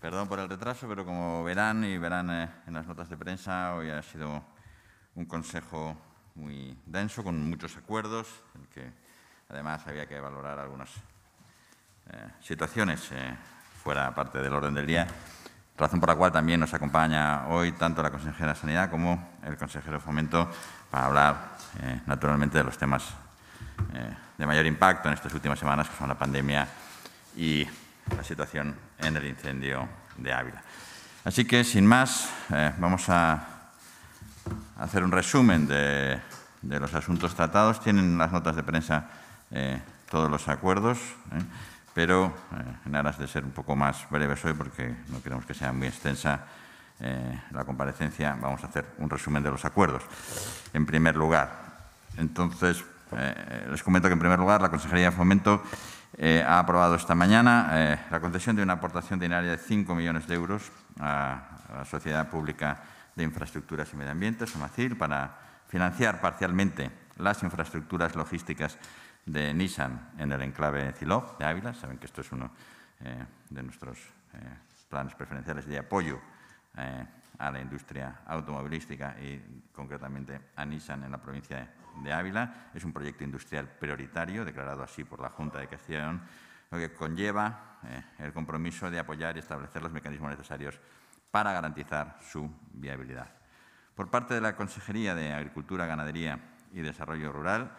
Perdón por el retraso, pero como verán y verán eh, en las notas de prensa, hoy ha sido un consejo muy denso, con muchos acuerdos, en que además había que valorar algunas eh, situaciones eh, fuera parte del orden del día, razón por la cual también nos acompaña hoy tanto la consejera de Sanidad como el consejero de Fomento para hablar, naturalmente, de los temas de mayor impacto en estas últimas semanas, que son la pandemia y la situación en el incendio de Ávila. Así que, sin más, eh, vamos a hacer un resumen de, los asuntos tratados. Tienen las notas de prensa eh, todos los acuerdos, eh, pero en aras de ser un poco más breves hoy, porque no queremos que sea muy extensa la comparecencia, vamos a hacer un resumen de los acuerdos. En primer lugar, entonces, les comento que, en primer lugar, la Consejería de Fomento eh, ha aprobado esta mañana eh, la concesión de una aportación dinaria de 5 millones de euros a, la Sociedad Pública de Infraestructuras y Medio Ambiente, SOMACIL, para financiar parcialmente las infraestructuras logísticas de Nissan en el enclave de Zilov de Ávila. Saben que esto es uno eh, de nuestros planes preferenciales de apoyo a la industria automovilística y concretamente a Nissan en la provincia de de Ávila. Es un proyecto industrial prioritario, declarado así por la Junta de Castilla lo que conlleva eh, el compromiso de apoyar y establecer los mecanismos necesarios para garantizar su viabilidad. Por parte de la Consejería de Agricultura, Ganadería y Desarrollo Rural,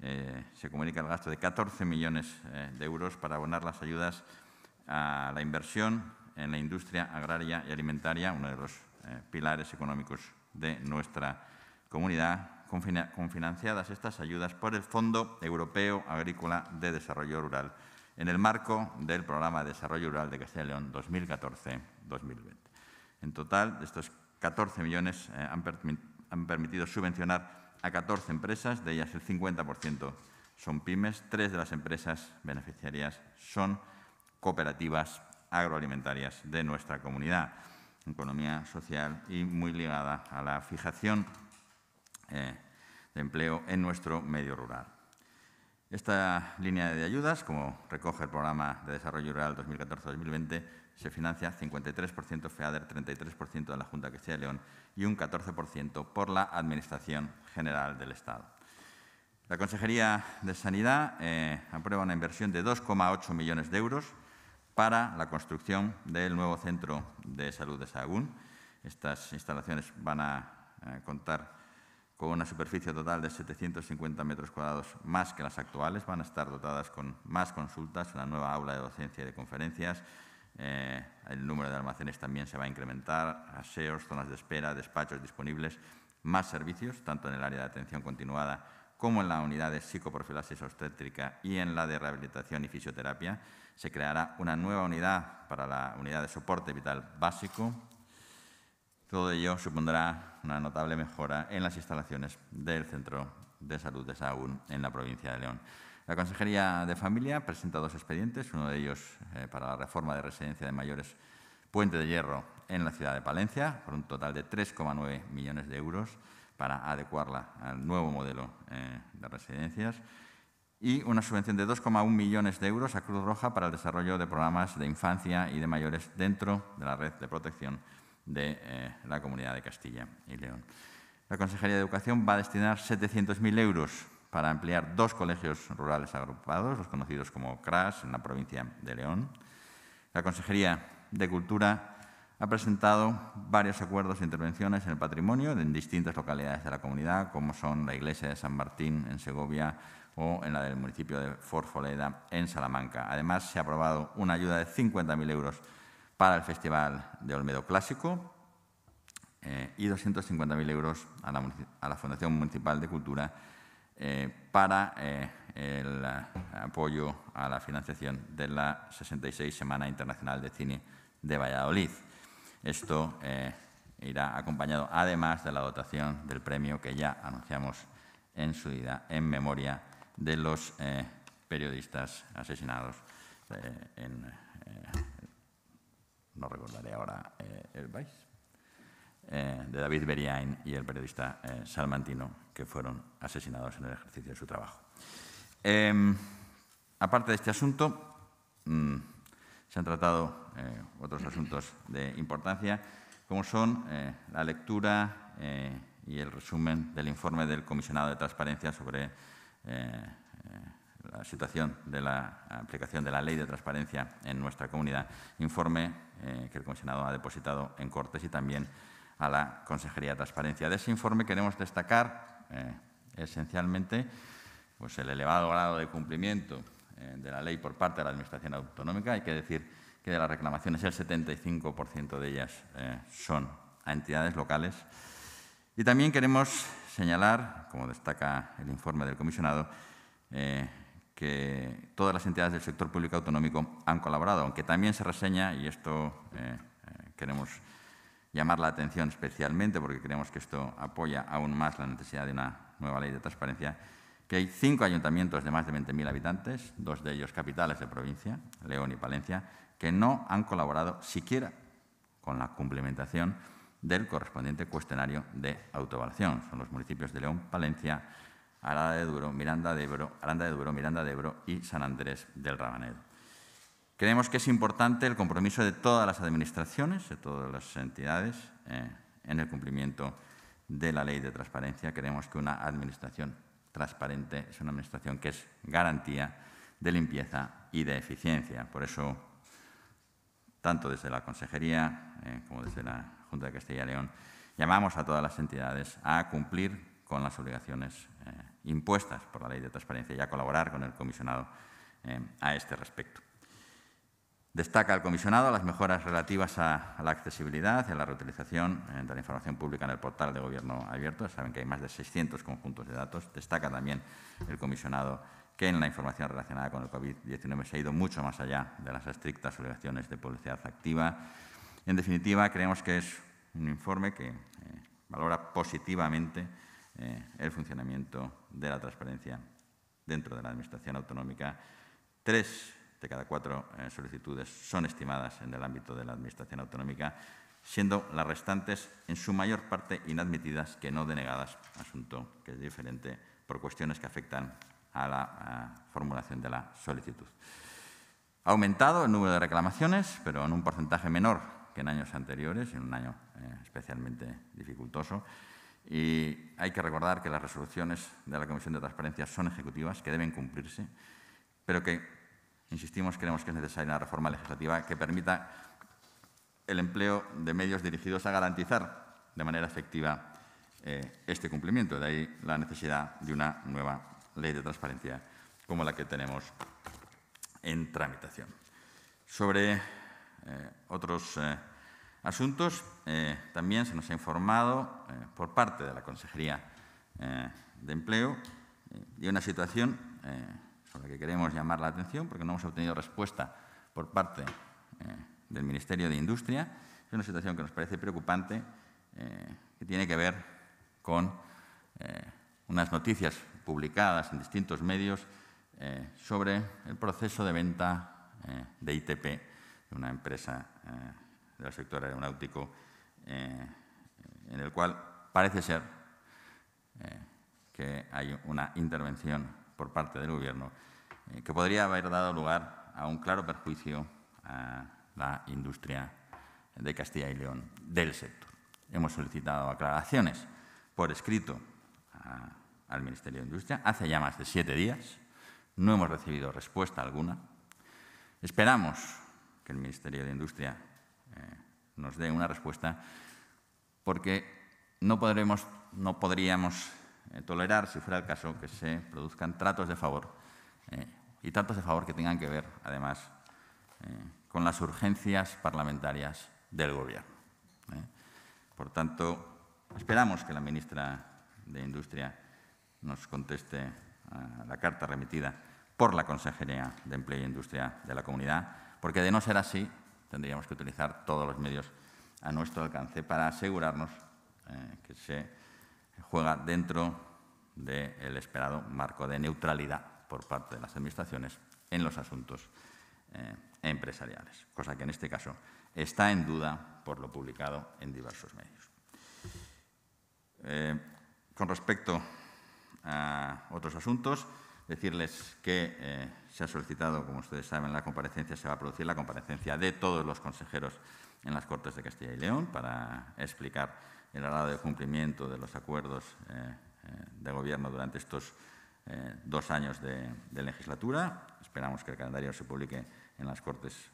eh, se comunica el gasto de 14 millones eh, de euros para abonar las ayudas a la inversión en la industria agraria y alimentaria, uno de los pilares económicos de nuestra comunidad, con financiadas estas ayudas por el Fondo Europeo Agrícola de Desarrollo Rural en el marco del Programa de Desarrollo Rural de Castilla y León 2014-2020. En total, estos 14 millones eh, han permitido subvencionar a 14 empresas, de ellas el 50% son pymes, tres de las empresas beneficiarias son cooperativas agroalimentarias de nuestra comunidad, economía social y muy ligada a la fijación eh, de empleo en nuestro medio rural. Esta línea de ayudas, como recoge el Programa de Desarrollo Rural 2014-2020, se financia 53% FEADER, 33% de la Junta de Castilla León y un 14% por la Administración General del Estado. La Consejería de Sanidad eh, aprueba una inversión de 2,8 millones de euros para la construcción del nuevo Centro de Salud de sagún Estas instalaciones van a eh, contar con una superficie total de 750 metros cuadrados más que las actuales. Van a estar dotadas con más consultas, una nueva aula de docencia y de conferencias. Eh, el número de almacenes también se va a incrementar, aseos, zonas de espera, despachos disponibles, más servicios, tanto en el área de atención continuada como en la unidad de psicoprofilaxis obstétrica y en la de rehabilitación y fisioterapia. Se creará una nueva unidad para la unidad de soporte vital básico, todo ello supondrá una notable mejora en las instalaciones del Centro de Salud de Saúl en la provincia de León. La Consejería de Familia presenta dos expedientes, uno de ellos eh, para la reforma de residencia de mayores Puente de Hierro en la ciudad de Palencia, por un total de 3,9 millones de euros para adecuarla al nuevo modelo eh, de residencias y una subvención de 2,1 millones de euros a Cruz Roja para el desarrollo de programas de infancia y de mayores dentro de la red de protección de eh, la Comunidad de Castilla y León. La Consejería de Educación va a destinar 700.000 euros para ampliar dos colegios rurales agrupados, los conocidos como CRAS, en la provincia de León. La Consejería de Cultura ha presentado varios acuerdos e intervenciones en el patrimonio en distintas localidades de la comunidad, como son la Iglesia de San Martín en Segovia o en la del municipio de Forfoleda en Salamanca. Además, se ha aprobado una ayuda de 50.000 euros para el Festival de Olmedo Clásico eh, y 250.000 euros a la, Fundación Municipal de Cultura eh, para eh, el apoyo a la financiación de la 66 Semana Internacional de Cine de Valladolid. Esto irá acompañado, además de la dotación del premio que ya anunciamos en su día, en memoria de los periodistas asesinados en no recordaré ahora eh, el país, eh, de David Beriain y el periodista eh, Salmantino, que fueron asesinados en el ejercicio de su trabajo. Em, aparte de este asunto, mm, se han tratado otros asuntos de importancia, como son la lectura y el resumen del informe del Comisionado de Transparencia sobre la situación de la aplicación de la Ley de Transparencia en nuestra comunidad, informe eh, que el comisionado ha depositado en Cortes y también a la Consejería de Transparencia. De ese informe queremos destacar eh, esencialmente pues, el elevado grado de cumplimiento eh, de la ley por parte de la Administración Autonómica. Hay que decir que de las reclamaciones el 75% de ellas son a entidades locales. Y también queremos señalar, como destaca el informe del comisionado, que todas las entidades del sector público autonómico han colaborado, aunque también se reseña, y esto eh, eh, queremos llamar la atención especialmente porque creemos que esto apoya aún más la necesidad de una nueva ley de transparencia, que hay cinco ayuntamientos de más de 20.000 habitantes, dos de ellos capitales de provincia, León y Palencia, que no han colaborado siquiera con la cumplimentación del correspondiente cuestionario de autoevaluación. Son los municipios de León, Palencia, Aranda de Duro, Miranda de Ebro, Aranda de Duro, Miranda de Ebro y San Andrés del Rabanedo. Creemos que es importante el compromiso de todas las administraciones, de todas las entidades, eh, en el cumplimiento de la ley de transparencia. Creemos que una administración transparente es una administración que es garantía de limpieza y de eficiencia. Por eso, tanto desde la Consejería eh, como desde la Junta de Castilla y León, llamamos a todas las entidades a cumplir con las obligaciones eh, impuestas por la Ley de Transparencia y a colaborar con el comisionado eh, a este respecto. Destaca el comisionado las mejoras relativas a, la accesibilidad y a la reutilización eh, de la información pública en el portal de Gobierno abierto. Saben que hay más de 600 conjuntos de datos. Destaca también el comisionado que en la información relacionada con el COVID-19 se ha ido mucho más allá de las estrictas obligaciones de publicidad activa. En definitiva, creemos que es un informe que valora positivamente eh, el funcionamiento de la transparencia dentro de la Administración autonómica. Tres de cada cuatro eh, solicitudes son estimadas en el ámbito de la Administración autonómica, siendo las restantes en su mayor parte inadmitidas que no denegadas, asunto que es diferente por cuestiones que afectan a la formulación de la solicitud. Ha aumentado el número de reclamaciones, pero en un porcentaje menor que en años anteriores, en un año eh, especialmente dificultoso. Y hay que recordar que las resoluciones de la Comisión de Transparencia son ejecutivas, que deben cumplirse, pero que, insistimos, creemos que es necesaria una reforma legislativa que permita el empleo de medios dirigidos a garantizar de manera efectiva eh, este cumplimiento. De ahí la necesidad de una nueva ley de transparencia como la que tenemos en tramitación. Sobre eh, otros eh, asuntos, eh, también se nos ha informado eh, por parte de la Consejería eh, de Empleo de una situación sobre la que queremos llamar la atención porque no hemos obtenido respuesta por parte del Ministerio de Industria. Es una situación que nos parece preocupante que tiene que ver con unas noticias publicadas en distintos medios sobre el proceso de venta de ITP de una empresa del sector aeronáutico, eh, en el cual parece ser eh, que hay una intervención por parte del Gobierno eh, que podría haber dado lugar a un claro perjuicio a la industria de Castilla y León del sector. Hemos solicitado aclaraciones por escrito al Ministerio de Industria hace ya más de siete días. No hemos recibido respuesta alguna. Esperamos que el Ministerio de Industria eh, nos dé una respuesta, porque no, podremos, no podríamos eh, tolerar, si fuera el caso, que se produzcan tratos de favor, eh, y tratos de favor que tengan que ver, además, con las urgencias parlamentarias del Gobierno. Por tanto, esperamos que la ministra de Industria nos conteste a la carta remitida por la Consejería de Empleo e Industria de la Comunidad, porque de no ser así, tendríamos que utilizar todos los medios a nuestro alcance para asegurarnos eh, que se juega dentro del esperado marco de neutralidad por parte de las administraciones en los asuntos eh, empresariales, cosa que en este caso está en duda por lo publicado en diversos medios. Eh, con respecto a otros asuntos, Decirles que eh, se ha solicitado, como ustedes saben, la comparecencia, se va a producir la comparecencia de todos los consejeros en las Cortes de Castilla y León para explicar el grado de cumplimiento de los acuerdos eh, eh, de gobierno durante estos dos años de, legislatura. Esperamos que el calendario se publique en las Cortes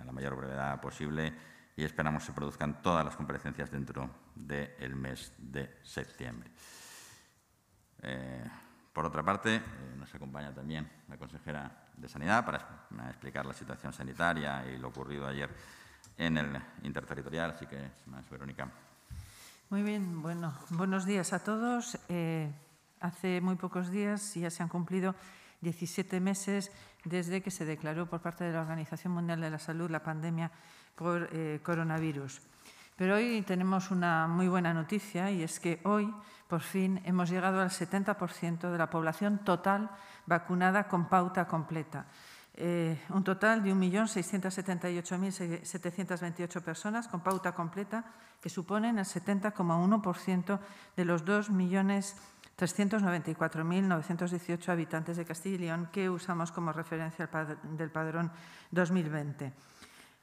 a la mayor brevedad posible y esperamos que se produzcan todas las comparecencias dentro del mes de septiembre. Por otra parte, eh, nos acompaña también la consejera de Sanidad para eh, explicar la situación sanitaria y lo ocurrido ayer en el interterritorial. Así que, más Verónica. Muy bien, bueno, buenos días a todos. Eh, hace muy pocos días ya se han cumplido 17 meses desde que se declaró por parte de la Organización Mundial de la Salud la pandemia por coronavirus. Pero hoy tenemos una muy buena noticia y es que hoy, por fin, hemos llegado al 70% de la población total vacunada con pauta completa. Eh, un total de 1.678.728 personas con pauta completa, que suponen el 70,1% de los 2.394.918 habitantes de Castilla y León que usamos como referencia del padrón 2020.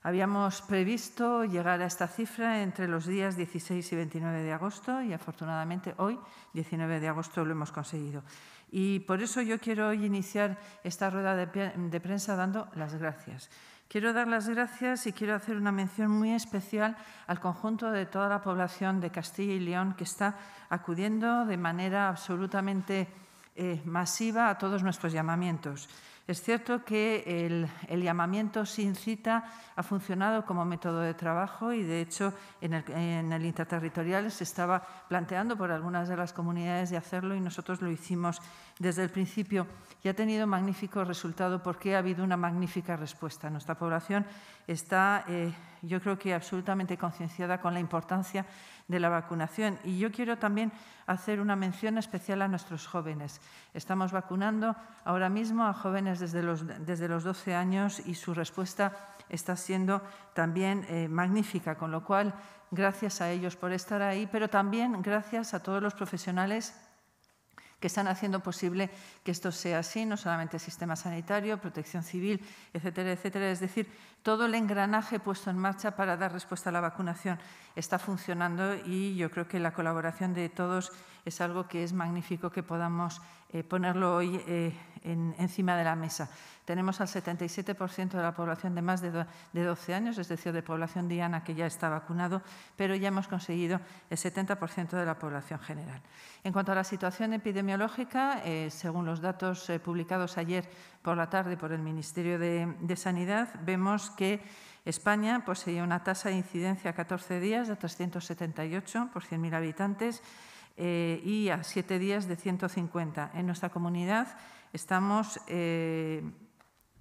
Habíamos previsto llegar a esta cifra entre los días 16 y 29 de agosto y afortunadamente hoy, 19 de agosto, lo hemos conseguido. Y por eso yo quiero hoy iniciar esta rueda de, prensa dando las gracias. Quiero dar las gracias y quiero hacer una mención muy especial al conjunto de toda la población de Castilla y León que está acudiendo de manera absolutamente eh, masiva a todos nuestros llamamientos. Es cierto que el, llamamiento sin cita ha funcionado como método de trabajo y, de hecho, en el, en el, interterritorial se estaba planteando por algunas de las comunidades de hacerlo y nosotros lo hicimos desde el principio y ha tenido magnífico resultado porque ha habido una magnífica respuesta. Nuestra población está, eh, yo creo que, absolutamente concienciada con la importancia de la vacunación. Y yo quiero también hacer una mención especial a nuestros jóvenes. Estamos vacunando ahora mismo a jóvenes desde los, desde los 12 años y su respuesta está siendo también eh, magnífica, con lo cual gracias a ellos por estar ahí, pero también gracias a todos los profesionales que están haciendo posible que esto sea así, no solamente el sistema sanitario, protección civil, etcétera, etcétera. Es decir, todo el engranaje puesto en marcha para dar respuesta a la vacunación está funcionando y yo creo que la colaboración de todos es algo que es magnífico que podamos eh, ponerlo hoy eh, encima de la mesa. Tenemos al 77% de la población de más de, 12 años, es decir, de población diana que ya está vacunado, pero ya hemos conseguido el 70% de la población general. En cuanto a la situación epidemiológica, eh, según los datos publicados ayer por la tarde por el Ministerio de, de Sanidad, vemos que España poseía una tasa de incidencia a 14 días de 378 por 100.000 habitantes, eh, y a siete días de 150. En nuestra comunidad estamos eh,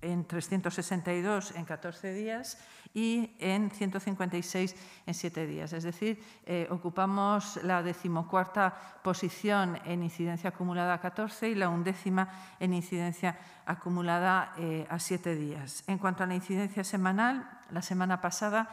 en 362 en 14 días y en 156 en siete días. Es decir, eh, ocupamos la decimocuarta posición en incidencia acumulada a 14 y la undécima en incidencia acumulada a siete días. En cuanto a la incidencia semanal, la semana pasada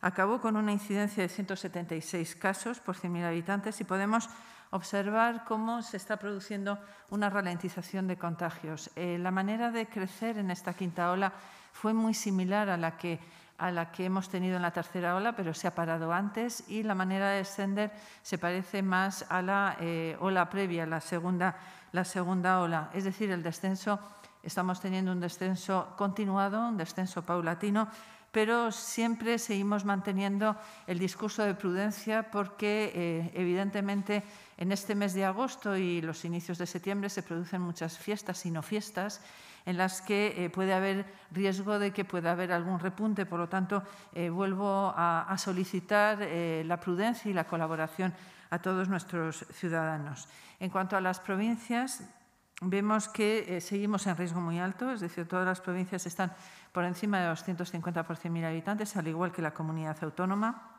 acabó con una incidencia de 176 casos por 100.000 habitantes y podemos observar cómo se está produciendo una ralentización de contagios. Eh, la manera de crecer en esta quinta ola fue muy similar a la que a la que hemos tenido en la tercera ola, pero se ha parado antes y la manera de descender se parece más a la eh, ola previa, la segunda, la segunda ola. Es decir, el descenso, estamos teniendo un descenso continuado, un descenso paulatino, pero siempre seguimos manteniendo el discurso de prudencia porque, eh, evidentemente, en este mes de agosto y los inicios de septiembre se producen muchas fiestas y no fiestas en las que eh, puede haber riesgo de que pueda haber algún repunte. Por lo tanto, eh, vuelvo a, a solicitar la prudencia y la colaboración a todos nuestros ciudadanos. En cuanto a las provincias, vemos que seguimos en riesgo muy alto, es decir, todas las provincias están por encima de los por 100.000 habitantes, al igual que la comunidad autónoma,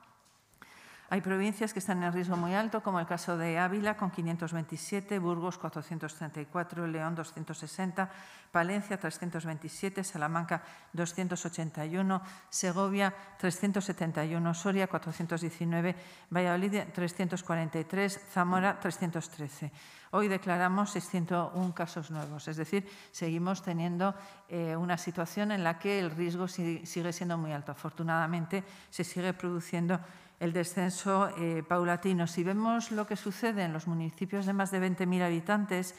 hay provincias que están en riesgo muy alto, como el caso de Ávila con 527, Burgos 434, León 260, Palencia 327, Salamanca 281, Segovia 371, Soria 419, Valladolid 343, Zamora 313. Hoy declaramos 601 casos nuevos, es decir, seguimos teniendo eh, una situación en la que el riesgo sigue siendo muy alto. Afortunadamente, se sigue produciendo el descenso eh, paulatino. Si vemos lo que sucede en los municipios de más de 20.000 habitantes,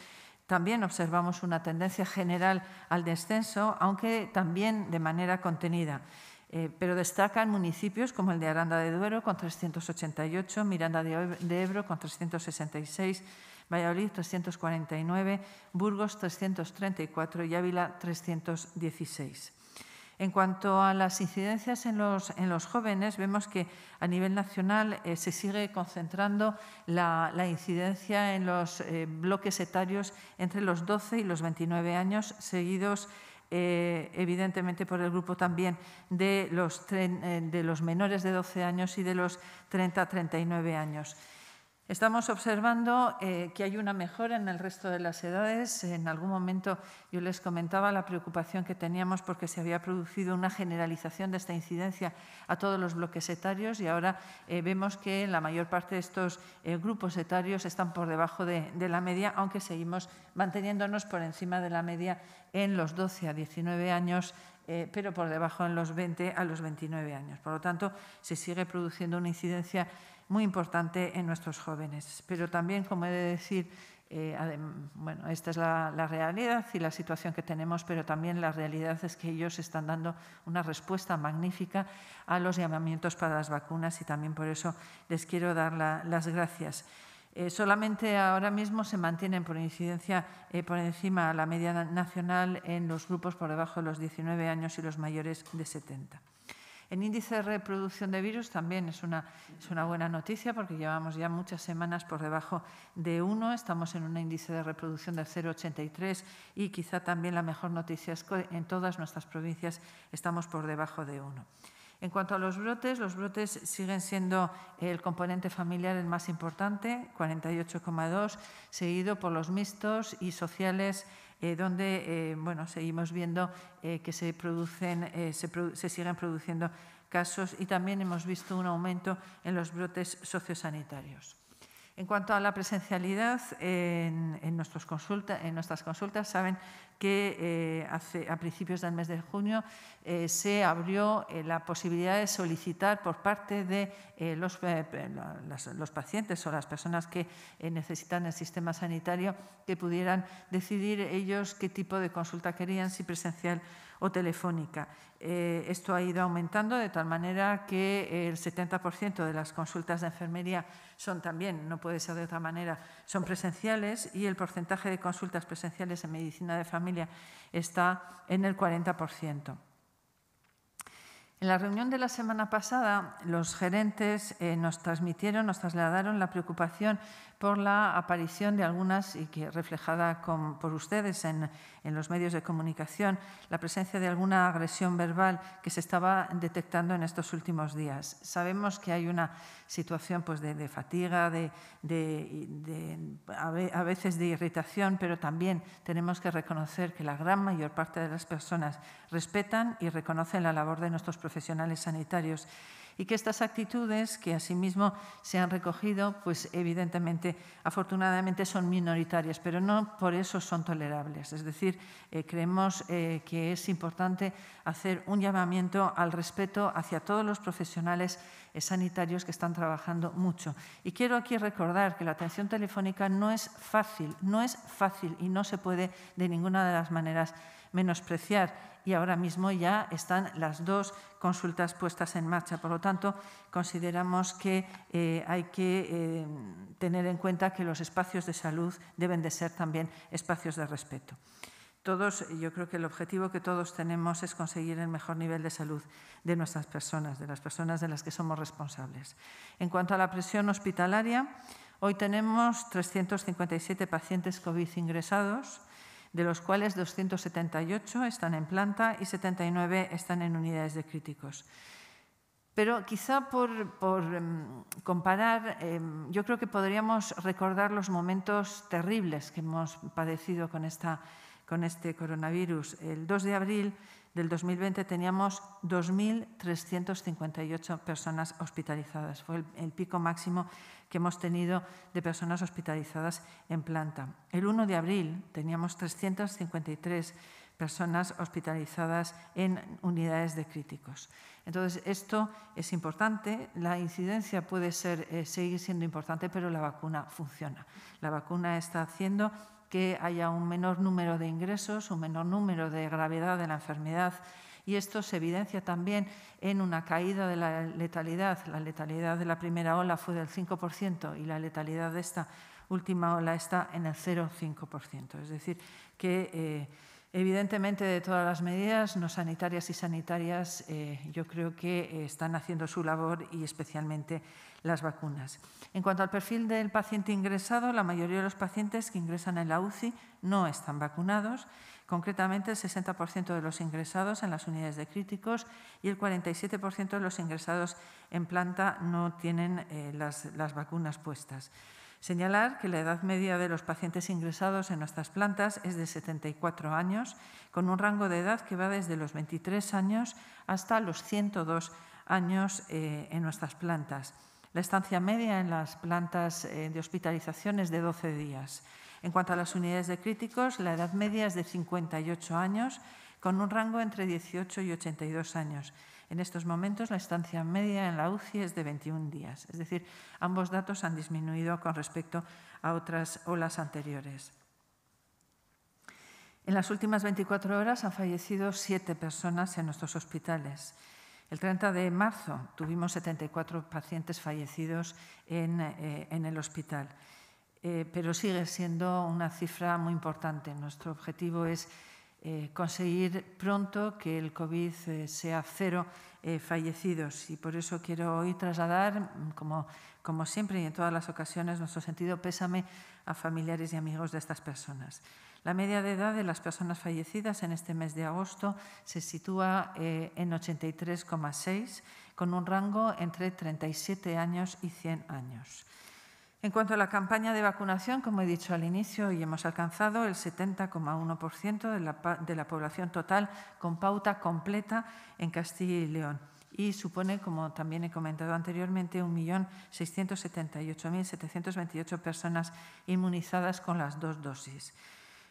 también observamos una tendencia general al descenso, aunque también de manera contenida. Eh, pero destacan municipios como el de Aranda de Duero con 388, Miranda de Ebro con 366, Valladolid 349, Burgos 334 y Ávila 316. En cuanto a las incidencias en los, jóvenes, vemos que a nivel nacional eh, se sigue concentrando la, incidencia en los eh, bloques etarios entre los 12 y los 29 años, seguidos eh, evidentemente por el grupo también de los, de los menores de 12 años y de los 30 a 39 años. Estamos observando eh, que hay una mejora en el resto de las edades. En algún momento yo les comentaba la preocupación que teníamos porque se había producido una generalización de esta incidencia a todos los bloques etarios y ahora eh, vemos que la mayor parte de estos eh, grupos etarios están por debajo de, la media, aunque seguimos manteniéndonos por encima de la media en los 12 a 19 años pero por debajo en los 20 a los 29 años. Por lo tanto, se sigue produciendo una incidencia muy importante en nuestros jóvenes. Pero también, como he de decir, eh, bueno, esta es la, realidad y la situación que tenemos, pero también la realidad es que ellos están dando una respuesta magnífica a los llamamientos para las vacunas y también por eso les quiero dar las gracias. Eh, solamente ahora mismo se mantienen por incidencia eh, por encima la media nacional en los grupos por debajo de los 19 años y los mayores de 70. El índice de reproducción de virus también es una, es una buena noticia porque llevamos ya muchas semanas por debajo de uno. estamos en un índice de reproducción del 0,83 y quizá también la mejor noticia es que en todas nuestras provincias estamos por debajo de uno. En cuanto a los brotes, los brotes siguen siendo el componente familiar el más importante, 48,2, seguido por los mixtos y sociales eh, donde eh, seguimos viendo eh, que se, producen, se siguen produciendo casos y también hemos visto un aumento en los brotes sociosanitarios. En cuanto a la presencialidad, en, nuestras consultas saben que eh, a principios del mes de junio eh, se abrió eh, la posibilidad de solicitar por parte de los, pacientes o las personas que necesitan el sistema sanitario que pudieran decidir ellos qué tipo de consulta querían, si presencial o o telefónica. Eh, esto ha ido aumentando de tal manera que el 70% de las consultas de enfermería son también, no puede ser de otra manera, son presenciales y el porcentaje de consultas presenciales en medicina de familia está en el 40%. En la reunión de la semana pasada, los gerentes eh, nos transmitieron, nos trasladaron la preocupación por la aparición de algunas, y que reflejada por ustedes en, los medios de comunicación, la presencia de alguna agresión verbal que se estaba detectando en estos últimos días. Sabemos que hay una situación pues, de, fatiga, de, a veces de irritación, pero también tenemos que reconocer que la gran mayor parte de las personas respetan y reconocen la labor de nuestros profesionales sanitarios y que estas actitudes, que asimismo se han recogido, pues evidentemente, afortunadamente son minoritarias, pero no por eso son tolerables. Es decir, eh, creemos eh, que es importante hacer un llamamiento al respeto hacia todos los profesionales eh, sanitarios que están trabajando mucho. Y quiero aquí recordar que la atención telefónica no es fácil, no es fácil y no se puede de ninguna de las maneras menospreciar y ahora mismo ya están las dos consultas puestas en marcha. Por lo tanto, consideramos que eh, hay que eh, tener en cuenta que los espacios de salud deben de ser también espacios de respeto. Todos, yo creo que el objetivo que todos tenemos es conseguir el mejor nivel de salud de nuestras personas, de las personas de las que somos responsables. En cuanto a la presión hospitalaria, hoy tenemos 357 pacientes COVID ingresados, de los cuales 278 están en planta y 79 están en unidades de críticos. Pero quizá por, em, comparar, em, yo creo que podríamos recordar los momentos terribles que hemos padecido con, con este coronavirus. El 2 de abril del 2020 teníamos 2.358 personas hospitalizadas. Fue el, pico máximo que hemos tenido de personas hospitalizadas en planta. El 1 de abril teníamos 353 personas hospitalizadas en unidades de críticos. Entonces, esto es importante. La incidencia puede ser, eh, seguir siendo importante, pero la vacuna funciona. La vacuna está haciendo que haya un menor número de ingresos, un menor número de gravedad de la enfermedad. Y esto se evidencia también en una caída de la letalidad. La letalidad de la primera ola fue del 5% y la letalidad de esta última ola está en el 0,5%. Es decir, que eh, evidentemente de todas las medidas no sanitarias y sanitarias, eh, yo creo que eh, están haciendo su labor y especialmente las vacunas. En cuanto al perfil del paciente ingresado, la mayoría de los pacientes que ingresan en la UCI no están vacunados, concretamente el 60% de los ingresados en las unidades de críticos y el 47% de los ingresados en planta no tienen eh, las, vacunas puestas. Señalar que la edad media de los pacientes ingresados en nuestras plantas es de 74 años, con un rango de edad que va desde los 23 años hasta los 102 años eh, en nuestras plantas. La estancia media en las plantas eh, de hospitalización es de 12 días. En cuanto a las unidades de críticos, la edad media es de 58 años, con un rango entre 18 y 82 años. En estos momentos, la estancia media en la UCI es de 21 días. Es decir, ambos datos han disminuido con respecto a otras olas anteriores. En las últimas 24 horas han fallecido siete personas en nuestros hospitales. El 30 de marzo tuvimos 74 pacientes fallecidos en, eh, el hospital, eh, pero sigue siendo una cifra muy importante. Nuestro objetivo es eh, conseguir pronto que el COVID sea cero fallecidos y por eso quiero hoy trasladar, como, como siempre y en todas las ocasiones, nuestro sentido pésame a familiares y amigos de estas personas. La media de edad de las personas fallecidas en este mes de agosto se sitúa eh, en 83,6, con un rango entre 37 años y 100 años. En cuanto a la campaña de vacunación, como he dicho al inicio, hoy hemos alcanzado el 70,1% de la, de población total con pauta completa en Castilla y León y supone, como también he comentado anteriormente, 1.678.728 personas inmunizadas con las dos dosis.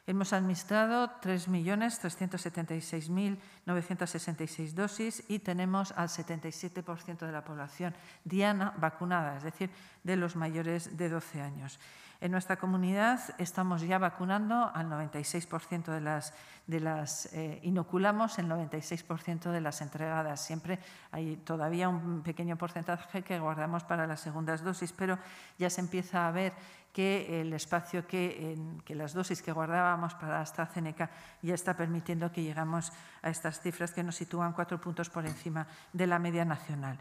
Hemos administrado 3.376.966 dosis y tenemos al 77% de la población diana vacunada, es decir, de los mayores de 12 años. En nuestra comunidad estamos ya vacunando al 96% de las, de las eh, inoculamos, el 96% de las entregadas. Siempre hay todavía un pequeño porcentaje que guardamos para las segundas dosis, pero ya se empieza a ver que el espacio que, las dosis que guardábamos para AstraZeneca ya está permitiendo que llegamos a estas cifras que nos sitúan cuatro puntos por encima de la media nacional.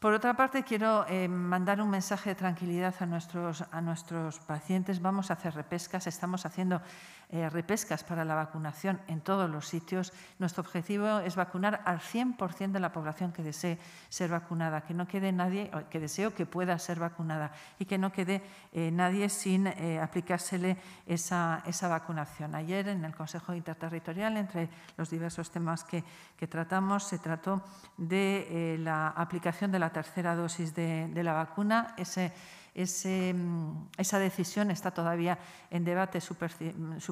Por otra parte, quiero eh, mandar un mensaje de tranquilidad a nuestros, a nuestros pacientes. Vamos a hacer repescas, estamos haciendo eh, repescas para la vacunación en todos los sitios. Nuestro objetivo es vacunar al 100% de la población que desee ser vacunada, que no quede nadie, que deseo que pueda ser vacunada y que no quede eh, nadie sin eh, aplicársele esa, esa, vacunación. Ayer en el Consejo Interterritorial, entre los diversos temas que, tratamos, se trató de la aplicación de la tercera dosis de, de la vacuna. Ese, Mm, esa decisión está todavía en debate su,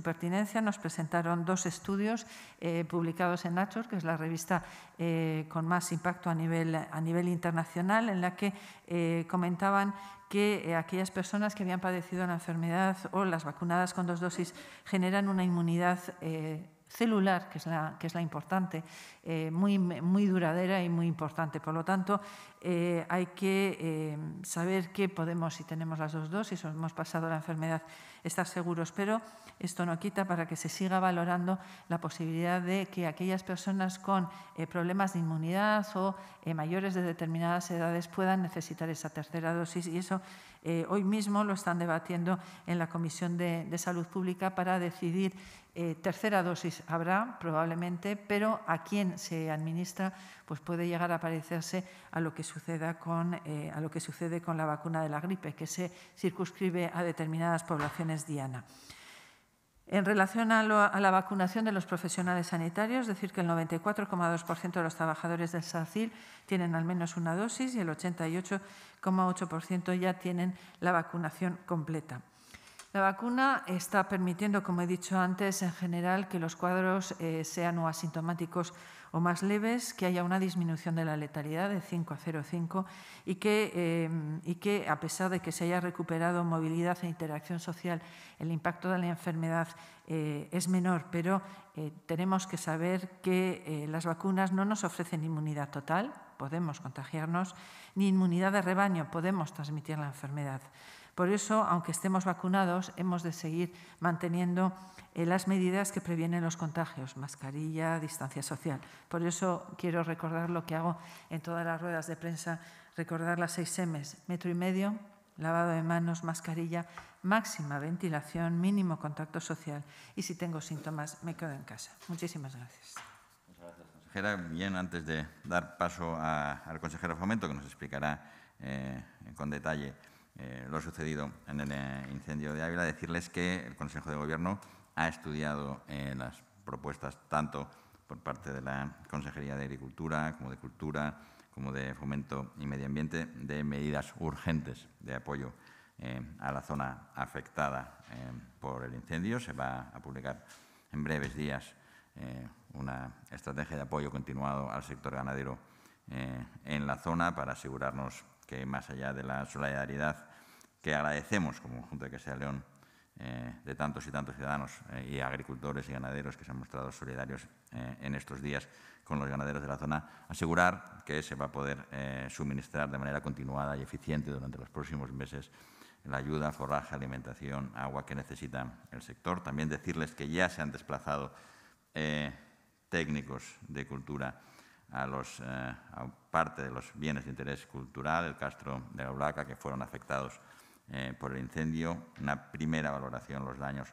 pertinencia. Nos presentaron dos estudios eh, publicados en Nature, que es la revista eh, con más impacto a nivel, a nivel internacional, en la que eh, comentaban que aquellas personas que habían padecido la enfermedad o las vacunadas con dos dosis generan una inmunidad celular, que es la, que es la importante, eh, muy, muy duradera y muy importante. Por lo tanto, eh, hay que eh, saber que podemos, si tenemos las dos dosis o hemos pasado la enfermedad, estar seguros, pero esto no quita para que se siga valorando la posibilidad de que aquellas personas con problemas de inmunidad o mayores de determinadas edades puedan necesitar esa tercera dosis y eso eh, hoy mismo lo están debatiendo en la Comisión de, Salud Pública para decidir eh, tercera dosis habrá probablemente, pero a quién se administra pues puede llegar a parecerse a lo que suceda eh, a lo que sucede con la vacuna de la gripe, que se circunscribe a determinadas poblaciones diana. En relación a, la vacunación de los profesionales sanitarios, decir que el 94,2% de los trabajadores del SACIL tienen al menos una dosis y el 88,8% ya tienen la vacunación completa. La vacuna está permitiendo, como he dicho antes, en general que los cuadros eh, sean o asintomáticos o más leves, que haya una disminución de la letalidad de 5 a 0,5 y, que, eh, y que, a pesar de que se haya recuperado movilidad e interacción social, el impacto de la enfermedad eh, es menor, pero tenemos que saber que las vacunas no nos ofrecen inmunidad total, podemos contagiarnos, ni inmunidad de rebaño, podemos transmitir la enfermedad. Por eso, aunque estemos vacunados, hemos de seguir manteniendo eh, las medidas que previenen los contagios, mascarilla, distancia social. Por eso quiero recordar lo que hago en todas las ruedas de prensa, recordar las seis M's, metro y medio, lavado de manos, mascarilla, máxima ventilación, mínimo contacto social y si tengo síntomas me quedo en casa. Muchísimas gracias. Muchas gracias, Bien, antes de dar paso al consejero Fomento, que nos explicará eh, con detalle eh, lo sucedido en el eh, incendio de Ávila, decirles que el Consejo de Gobierno ha estudiado eh, las propuestas tanto por parte de la Consejería de Agricultura como de Cultura, como de Fomento y Medio Ambiente, de medidas urgentes de apoyo a la zona afectada por el incendio. Se va a publicar en breves días una estrategia de apoyo continuado al sector ganadero en la zona para asegurarnos que más allá de la solidaridad que agradecemos como Junta de que sea León eh, de tantos y tantos ciudadanos eh, y agricultores y ganaderos que se han mostrado solidarios eh, en estos días con los ganaderos de la zona, asegurar que se va a poder suministrar de manera continuada y eficiente durante los próximos meses la ayuda, forraje, alimentación, agua que necesita el sector. También decirles que ya se han desplazado técnicos de cultura a, los, eh, parte de los bienes de interés cultural, el castro de la Ulaca, que fueron afectados eh, por el incendio. Una primera valoración, los daños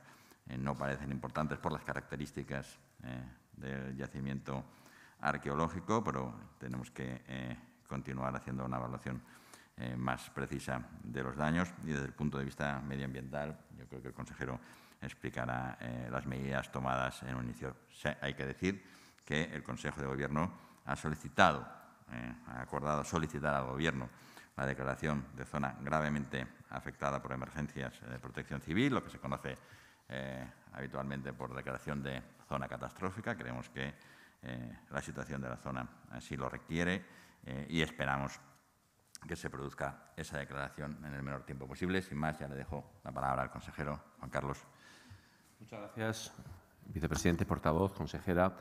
eh, no parecen importantes por las características del yacimiento arqueológico, pero tenemos que continuar haciendo una evaluación más precisa de los daños. Y desde el punto de vista medioambiental, yo creo que el consejero explicará las medidas tomadas en un inicio. Hay que decir que el Consejo de Gobierno ha solicitado, eh, ha acordado solicitar al Gobierno la declaración de zona gravemente afectada por emergencias de protección civil, lo que se conoce eh, habitualmente por declaración de zona catastrófica. Creemos que eh, la situación de la zona así lo requiere y esperamos que se produzca esa declaración en el menor tiempo posible. Sin más, ya le dejo la palabra al consejero Juan Carlos. Muchas gracias, vicepresidente, portavoz, consejera.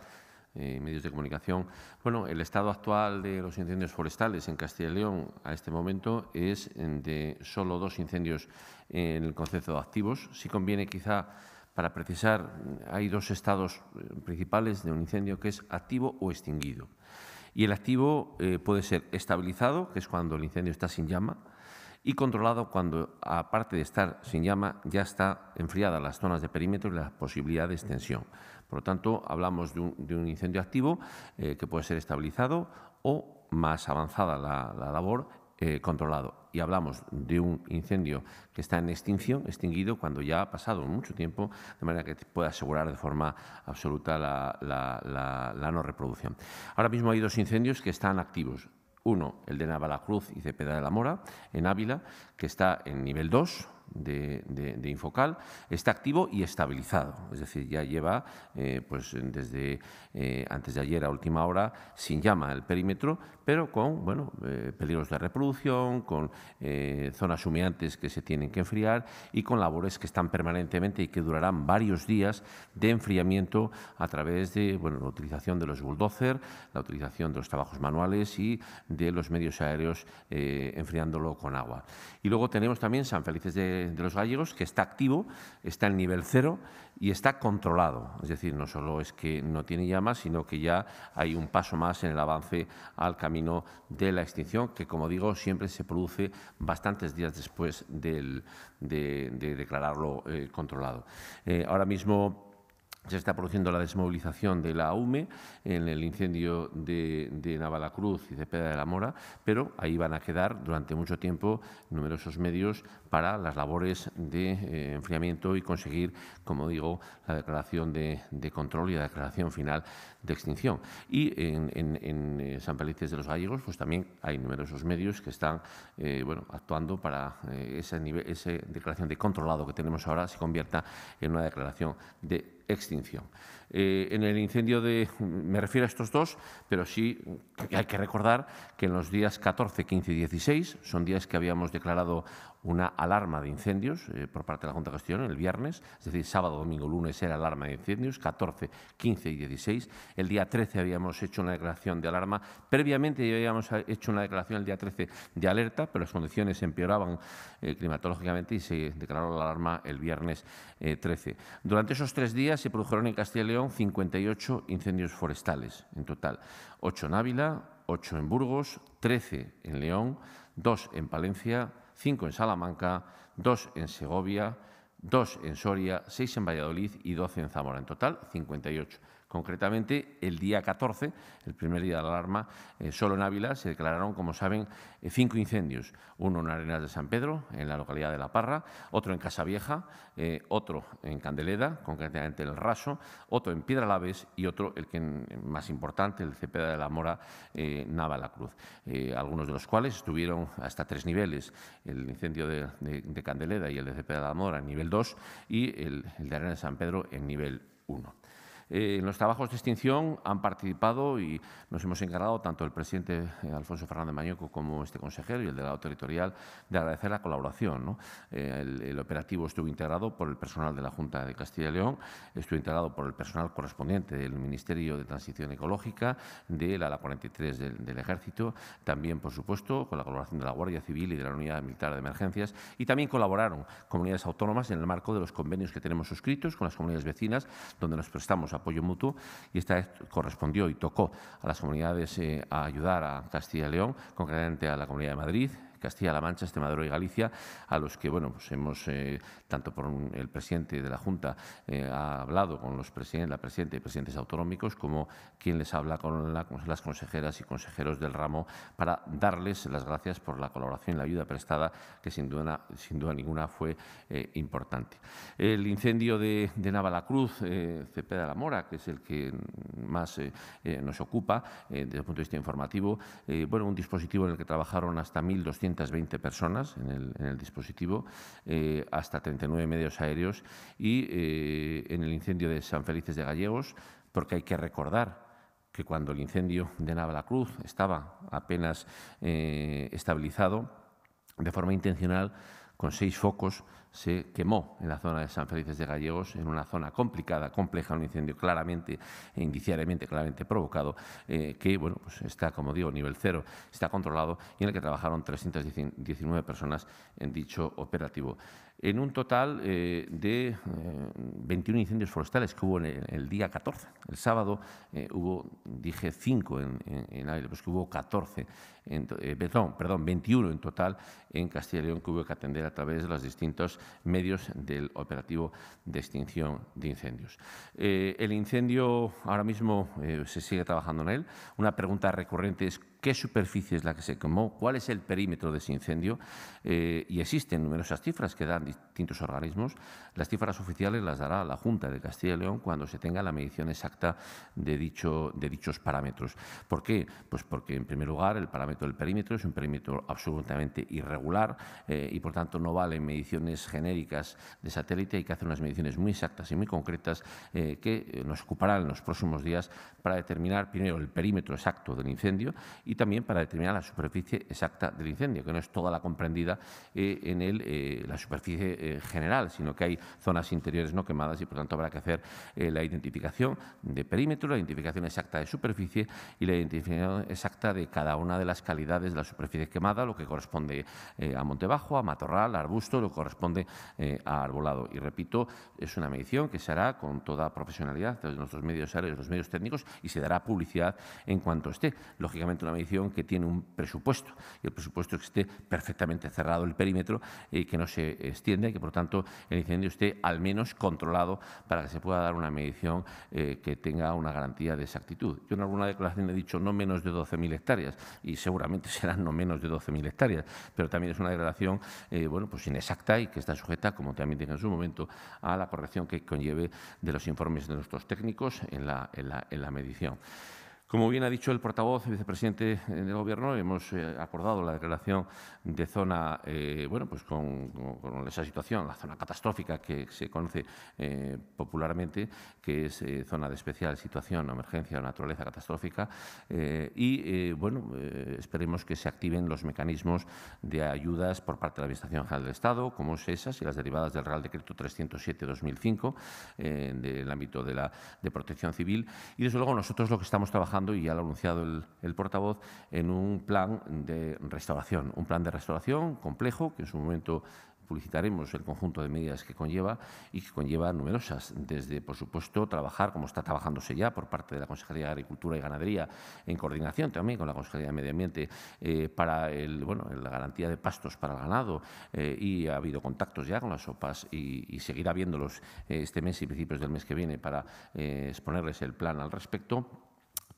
Eh, medios de comunicación. Bueno, el estado actual de los incendios forestales en Castilla y León a este momento es mm, de solo dos incendios en el concepto de activos. Si conviene quizá para precisar, mm, hay dos estados eh, principales de un incendio que es activo o extinguido. Y el activo eh, puede ser estabilizado, que es cuando el incendio está sin llama, y controlado cuando, aparte de estar sin llama, ya está enfriada las zonas de perímetro y la posibilidad de extensión. Por lo tanto, hablamos de un, incendio activo eh, que puede ser estabilizado o más avanzada la, labor eh, controlado. Y hablamos de un incendio que está en extinción, extinguido, cuando ya ha pasado mucho tiempo, de manera que pueda asegurar de forma absoluta la, la, no reproducción. Ahora mismo hay dos incendios que están activos. Uno, el de Navalacruz y Cepeda de la Mora, en Ávila, que está en nivel 2, de, Infocal está activo y estabilizado. Es decir, ya lleva eh, pues desde eh, antes de ayer a última hora sin llama el perímetro, pero con bueno, eh, peligros de reproducción, con zonas humeantes que se tienen que enfriar y con labores que están permanentemente y que durarán varios días de enfriamiento a través de bueno, la utilización de los bulldozers, la utilización de los trabajos manuales y de los medios aéreos enfriándolo con agua. Y luego tenemos también San Felices de de, los gallegos que está activo, está en nivel cero y está controlado. Es decir, no solo es que no tiene llamas, sino que ya hay un paso más en el avance al camino de la extinción, que como digo, siempre se produce bastantes días después de, declararlo eh, controlado. Eh, ahora mismo se está produciendo la desmovilización de la UME en el incendio de, Navalacruz y de Pedra de la Mora, pero ahí van a quedar durante mucho tiempo numerosos medios para las labores de eh, enfriamiento y conseguir, como digo, la declaración de, de control y la declaración final de extinción. Y en, eh, San Felices de los Gallegos pues también hay numerosos medios que están eh, bueno, actuando para eh, ese esa, nivel, esa declaración de controlado que tenemos ahora se convierta en una declaración de extinción. en el incendio de, me refiero a estos dos, pero sí hay que recordar que en los días 14, 15 y 16, son días que habíamos declarado una alarma de incendios eh, por parte de la Junta de Gestión el viernes, es decir, sábado, domingo, lunes era alarma de incendios, 14, 15 y 16. El día 13 habíamos hecho una declaración de alarma. Previamente ya habíamos hecho una declaración el día 13 de alerta, pero las condiciones empeoraban eh, climatológicamente y se declaró la alarma el viernes 13. Eh, Durante esos tres días se produjeron en Castilla y León 58 incendios forestales en total, 8 en Ávila, 8 en Burgos, 13 en León, 2 en Palencia, 5 en Salamanca, 2 en Segovia, 2 en Soria, 6 en Valladolid y 12 en Zamora. En total, 58. Concretamente, el día 14, el primer día de la alarma, eh, solo en Ávila se declararon, como saben, eh, cinco incendios. Uno en Arenas de San Pedro, en la localidad de La Parra, otro en Casavieja, eh, otro en Candeleda, concretamente en el Raso, otro en Piedra Laves y otro, el que más importante, el Cepeda de la Mora, Nava la Cruz. algunos de los cuales estuvieron hasta tres niveles, el incendio de, Candeleda y el de Cepeda de la Mora en nivel 2 y el, el de Arenas de San Pedro en nivel 1. Eh, en los trabajos de extinción han participado y nos hemos encargado tanto el presidente eh, Alfonso Fernández Mañoco como este consejero y el del lado territorial de agradecer la colaboración. Eh, el, operativo estuvo integrado por el personal de la Junta de Castilla y León, estuvo integrado por el personal correspondiente del Ministerio de Transición Ecológica, de la, 43 del, del, Ejército, también, por supuesto, con la colaboración de la Guardia Civil y de la Unidad Militar de Emergencias y también colaboraron comunidades autónomas en el marco de los convenios que tenemos suscritos con las comunidades vecinas, donde nos prestamos a apoyo mutuo y esta correspondió y tocó a las comunidades eh, a ayudar a Castilla y León, concretamente a la Comunidad de Madrid, Castilla-La Mancha, Extremadura y Galicia, a los que, bueno, pues hemos, eh, tanto por el presidente de la Junta eh, ha hablado con los presidentes, la presidenta y presidentes autonómicos, como quien les habla con, las consejeras y consejeros del ramo, para darles las gracias por la colaboración y la ayuda prestada, que sin duda, sin duda ninguna fue eh, importante. El incendio de, de Navalacruz, Cepeda La Mora, que es el que más nos ocupa desde el punto de vista informativo, bueno, un dispositivo en el que trabajaron hasta 1.200 220 personas en el, dispositivo, eh, hasta 39 medios aéreos y eh, en el incendio de San Felices de Gallegos, porque hay que recordar que cuando el incendio de Cruz estaba apenas eh, estabilizado, de forma intencional, con seis focos, se quemó en la zona de San Felices de Gallegos, en una zona complicada, compleja, un incendio claramente, indiciariamente, claramente provocado, eh, que bueno, pues está, como digo, nivel cero, está controlado y en el que trabajaron 319 personas en dicho operativo en un total eh, de 21 eh, incendios forestales que hubo en el, día 14. El sábado eh, hubo, dije, 5 en, en, aire, pues que hubo 14, perdón, 21 en total en Castilla y León que hubo que atender a través de los distintos medios del operativo de extinción de incendios. el incendio ahora mismo se sigue trabajando en él. Una pregunta recurrente es qué superficie es la que se quemó, cuál es el perímetro de ese incendio. Eh, y existen numerosas cifras que dan distintos organismos. Las cifras oficiales las dará la Junta de Castilla y León cuando se tenga la medición exacta de, dicho, de dichos parámetros. ¿Por qué? Pues porque, en primer lugar, el parámetro del perímetro es un perímetro absolutamente irregular eh, y, por tanto, no valen mediciones genéricas de satélite. Hay que hacer unas mediciones muy exactas y muy concretas eh, que nos ocuparán en los próximos días para determinar, primero, el perímetro exacto del incendio y también para determinar la superficie exacta del incendio, que no es toda la comprendida eh, en el, eh, la superficie eh, general, sino que hay zonas interiores no quemadas y, por tanto, habrá que hacer la identificación de perímetro, la identificación exacta de superficie y la identificación exacta de cada una de las calidades de la superficie quemada, lo que corresponde a monte bajo, a matorral, a arbusto, lo que corresponde a arbolado. Y repito, es una medición que se hará con toda profesionalidad de nuestros medios aéreos, los medios técnicos y se dará publicidad en cuanto esté. Lógicamente, una que tiene un presupuesto y el presupuesto que esté perfectamente cerrado el perímetro y eh, que no se extienda y que, por tanto, el incendio esté al menos controlado para que se pueda dar una medición eh, que tenga una garantía de exactitud. Yo en alguna declaración he dicho no menos de 12.000 hectáreas y seguramente serán no menos de 12.000 hectáreas, pero también es una declaración eh, bueno, pues inexacta y que está sujeta, como también dije en su momento, a la corrección que conlleve de los informes de nuestros técnicos en la, en la medición. Como bien ha dicho el portavoz, el vicepresidente del Gobierno, hemos eh, acordado la declaración de zona, eh, bueno, pues con, esa situación, la zona catastrófica que se conoce eh, popularmente, que es zona de especial situación, emergencia o naturaleza catastrófica. y, bueno, esperemos que se activen los mecanismos de ayudas por parte de la Administración General del Estado, como es esas y las derivadas del Real Decreto 307-2005, del ámbito de, la, de protección civil. Y, desde luego, nosotros lo que estamos trabajando y ya lo ha anunciado el, portavoz, en un plan de restauración, un plan de restauración complejo que en su momento publicitaremos el conjunto de medidas que conlleva y que conlleva numerosas, desde, por supuesto, trabajar, como está trabajándose ya por parte de la Consejería de Agricultura y Ganadería, en coordinación también con la Consejería de Medio Ambiente, eh, para el, bueno, la garantía de pastos para el ganado eh, y ha habido contactos ya con las OPAs y, seguirá viéndolos eh, este mes y principios del mes que viene para exponerles el plan al respecto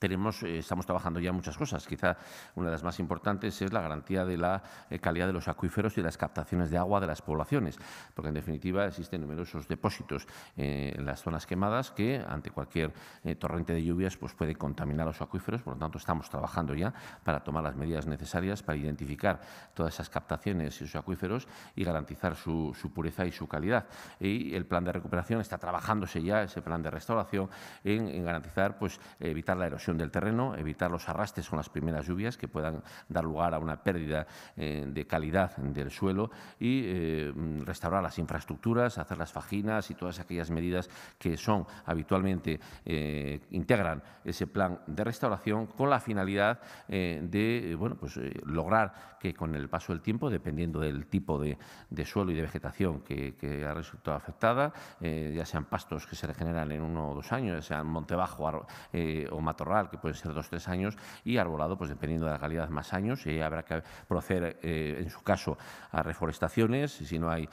eh, estamos trabajando ya en muchas cosas. Quizá una de las más importantes es la garantía de la eh, calidad de los acuíferos y las captaciones de agua de las poblaciones, porque en definitiva existen numerosos depósitos eh, en las zonas quemadas que ante cualquier torrente de lluvias pues puede contaminar los acuíferos. Por lo tanto, estamos trabajando ya para tomar las medidas necesarias para identificar todas esas captaciones y esos acuíferos y garantizar su, pureza y su calidad. Y el plan de recuperación está trabajándose ya, ese plan de restauración, en, en garantizar, pues, evitar la erosión del terreno, evitar los arrastres con las primeras lluvias que puedan dar lugar a una pérdida eh, de calidad del suelo y eh, mm, restaurar las infraestructuras, hacer las fajinas y todas aquellas medidas que son habitualmente eh, integran ese plan de restauración con la finalidad de bueno, pues, lograr que con el paso del tiempo, dependiendo del tipo de, suelo y de vegetación que, ha resultado afectada, eh, ya sean pastos que se regeneran en uno o dos años, ya sean monte bajo eh, o matorral, que pueden ser dos o tres años, y arbolado, pues dependiendo de la calidad, más años, y habrá que proceder, eh, en su caso, a reforestaciones, si no hay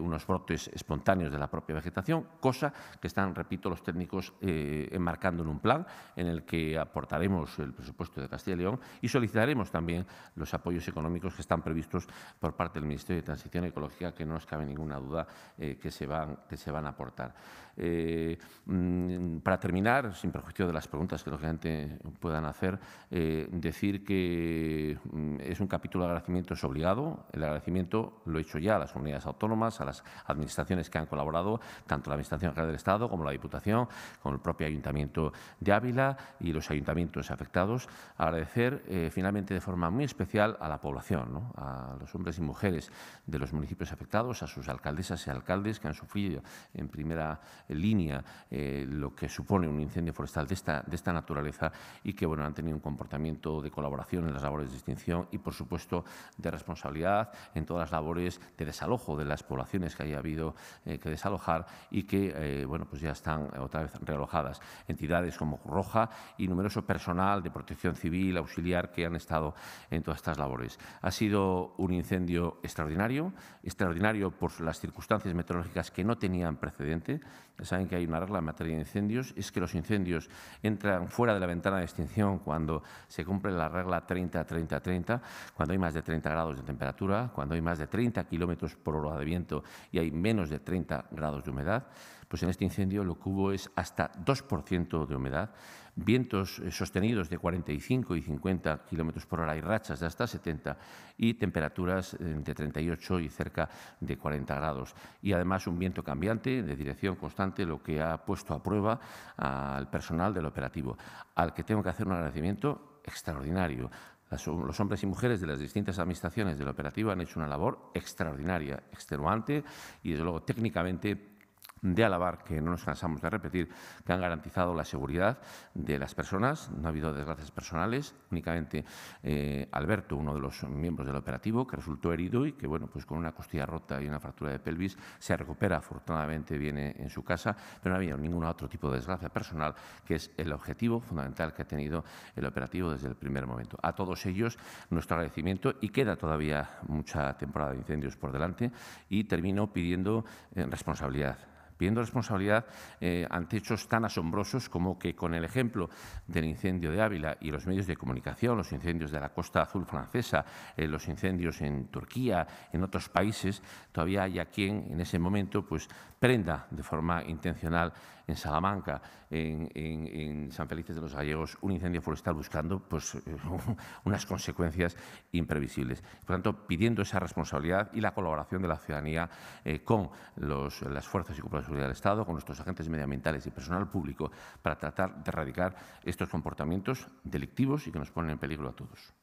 unos brotes espontáneos de la propia vegetación, cosa que están, repito, los técnicos enmarcando en un plan en el que aportaremos el presupuesto de Castilla y León y solicitaremos también los apoyos económicos económicos que están previstos por parte del Ministerio de Transición Ecológica, que no nos cabe ninguna duda eh, que, se van, que se van a aportar. Eh, mm, para terminar, sin perjuicio de las preguntas que gente puedan hacer, eh, decir que mm, es un capítulo de agradecimiento es obligado. El agradecimiento lo he hecho ya a las comunidades autónomas, a las administraciones que han colaborado, tanto la Administración General del Estado como la Diputación, con el propio Ayuntamiento de Ávila y los ayuntamientos afectados. Agradecer finalmente de forma muy especial a la población, a los hombres y mujeres de los municipios afectados, a sus alcaldesas y alcaldes que han sufrido en primera línea eh, lo que supone un incendio forestal de esta, de esta naturaleza y que bueno, han tenido un comportamiento de colaboración en las labores de extinción y, por supuesto, de responsabilidad en todas las labores de desalojo de las poblaciones que haya habido eh, que desalojar y que eh, bueno, pues ya están otra vez realojadas. Entidades como Roja y numeroso personal de protección civil, auxiliar, que han estado en todas estas labores. Ha sido un incendio extraordinario, extraordinario por las circunstancias meteorológicas que no tenían precedente. Saben que hay una regla en materia de incendios, es que los incendios entran fuera de la ventana de extinción cuando se cumple la regla 30-30-30, cuando hay más de 30 grados de temperatura, cuando hay más de 30 kilómetros por hora de viento y hay menos de 30 grados de humedad pues en este incendio lo que hubo es hasta 2% de humedad, vientos eh, sostenidos de 45 y 50 kilómetros por hora y rachas de hasta 70 y temperaturas de eh, 38 y cerca de 40 grados. Y además un viento cambiante de dirección constante, lo que ha puesto a prueba al personal del operativo, al que tengo que hacer un agradecimiento extraordinario los hombres y mujeres de las distintas administraciones del operativo han hecho una labor extraordinaria, extenuante y, desde luego, técnicamente de alabar, que no nos cansamos de repetir, que han garantizado la seguridad de las personas. No ha habido desgracias personales, únicamente eh, Alberto, uno de los miembros del operativo, que resultó herido y que, bueno, pues con una costilla rota y una fractura de pelvis se recupera, afortunadamente viene en su casa, pero no ha habido ningún otro tipo de desgracia personal, que es el objetivo fundamental que ha tenido el operativo desde el primer momento. A todos ellos, nuestro agradecimiento y queda todavía mucha temporada de incendios por delante y termino pidiendo eh, responsabilidad pidiendo responsabilidad eh, ante hechos tan asombrosos como que con el ejemplo del incendio de Ávila y los medios de comunicación, los incendios de la Costa Azul francesa, eh, los incendios en Turquía, en otros países, todavía hay quien en ese momento pues, prenda de forma intencional en Salamanca, en, San Felices de los Gallegos, un incendio forestal buscando pues, unas consecuencias imprevisibles. Por tanto, pidiendo esa responsabilidad y la colaboración de la ciudadanía eh, con las fuerzas y cuerpos de seguridad del Estado, con nuestros agentes medioambientales y personal público para tratar de erradicar estos comportamientos delictivos y que nos ponen en peligro a todos.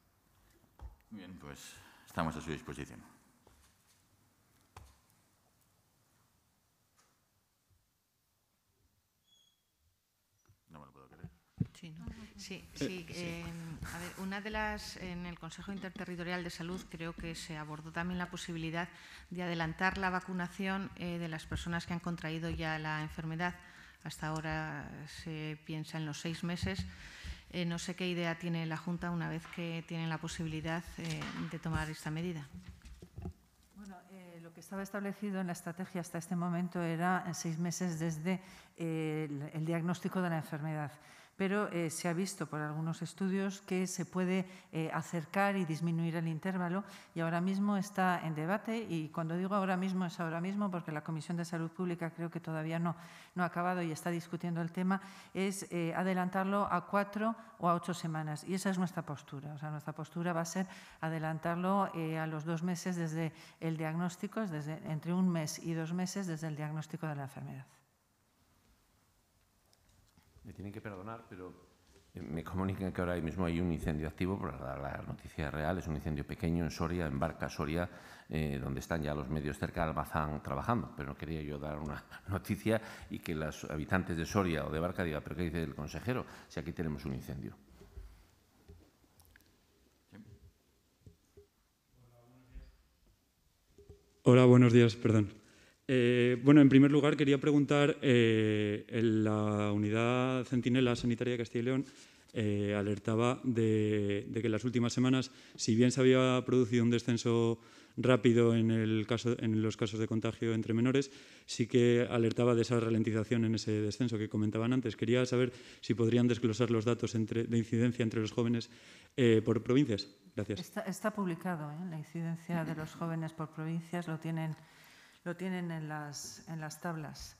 Bien, pues estamos a su disposición. Sí, sí. Em, una de las, en el Consejo Interterritorial de Salud creo que se abordó también la posibilidad de adelantar la vacunación eh, de las personas que han contraído ya la enfermedad. Hasta ahora se piensa en los seis meses. Eh, no sé qué idea tiene la Junta una vez que tienen la posibilidad eh, de tomar esta medida. Bueno, lo que estaba establecido en la estrategia hasta este momento era en seis meses desde el diagnóstico de la enfermedad pero eh, se ha visto por algunos estudios que se puede eh, acercar y disminuir el intervalo y ahora mismo está en debate y cuando digo ahora mismo es ahora mismo porque la Comisión de Salud Pública creo que todavía no, ha acabado y está discutiendo el tema, es eh, adelantarlo a cuatro o a ocho semanas y esa es nuestra postura. O sea, nuestra postura va a ser adelantarlo a los dos meses desde el diagnóstico, es desde, entre un mes y dos meses desde el diagnóstico de la enfermedad me tienen que perdonar, pero me comunican que ahora mismo hay un incendio activo, Para la, la noticia real es un incendio pequeño en Soria, en Barca, Soria, eh, donde están ya los medios cerca de Almazán trabajando. Pero no quería yo dar una noticia y que los habitantes de Soria o de Barca digan, pero ¿qué dice el consejero? Si aquí tenemos un incendio. Hola, buenos días, perdón. Eh, bueno, en primer lugar quería preguntar, eh, la unidad centinela sanitaria de Castilla y León eh, alertaba de, que en las últimas semanas, si bien se había producido un descenso rápido en, el caso, en los casos de contagio entre menores, sí que alertaba de esa ralentización en ese descenso que comentaban antes. Quería saber si podrían desglosar los datos entre, de incidencia entre los jóvenes por provincias. Gracias. Está, publicado, la incidencia de los jóvenes por provincias lo tienen lo tienen en las, en las tablas.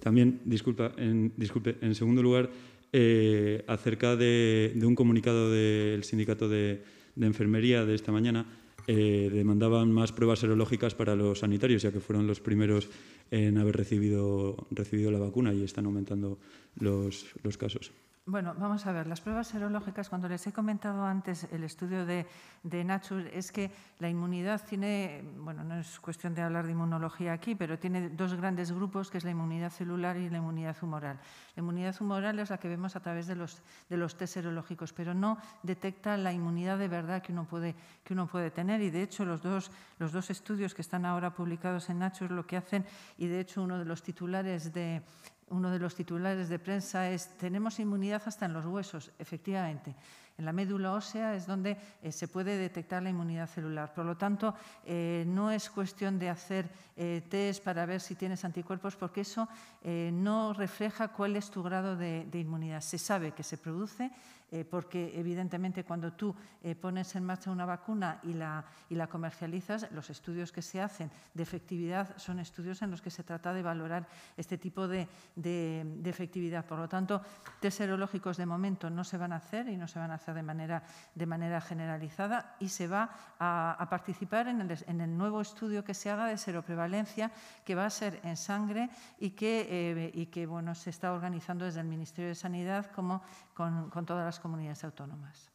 también, disculpa, en, disculpe, en segundo lugar, eh, acerca de, un comunicado del sindicato de, enfermería de esta mañana, eh, demandaban más pruebas serológicas para los sanitarios, ya que fueron los primeros en haber recibido, recibido la vacuna y están aumentando los, los casos. Bueno, vamos a ver, las pruebas serológicas, cuando les he comentado antes el estudio de, de es que la inmunidad tiene, bueno, no es cuestión de hablar de inmunología aquí, pero tiene dos grandes grupos, que es la inmunidad celular y la inmunidad humoral. La inmunidad humoral es la que vemos a través de los, de los test serológicos, pero no detecta la inmunidad de verdad que uno puede, que uno puede tener. Y de hecho, los dos, los dos estudios que están ahora publicados en Nature lo que hacen, y de hecho uno de los titulares de, uno de los titulares de prensa es tenemos inmunidad hasta en los huesos, efectivamente. En la médula ósea es donde eh, se puede detectar la inmunidad celular. Por lo tanto, eh, no es cuestión de hacer eh, test para ver si tienes anticuerpos, porque eso eh, no refleja cuál es tu grado de, de inmunidad. Se sabe que se produce, eh, porque evidentemente cuando tú eh, pones en marcha una vacuna y la, y la comercializas, los estudios que se hacen de efectividad son estudios en los que se trata de valorar este tipo de, de, efectividad. Por lo tanto, test serológicos de momento no se van a hacer y no se van a hacer de manera, de manera generalizada y se va a, participar en el, en el, nuevo estudio que se haga de seroprevalencia que va a ser en sangre y que, eh, y que bueno, se está organizando desde el Ministerio de Sanidad como con, con todas las comunidades autónomas.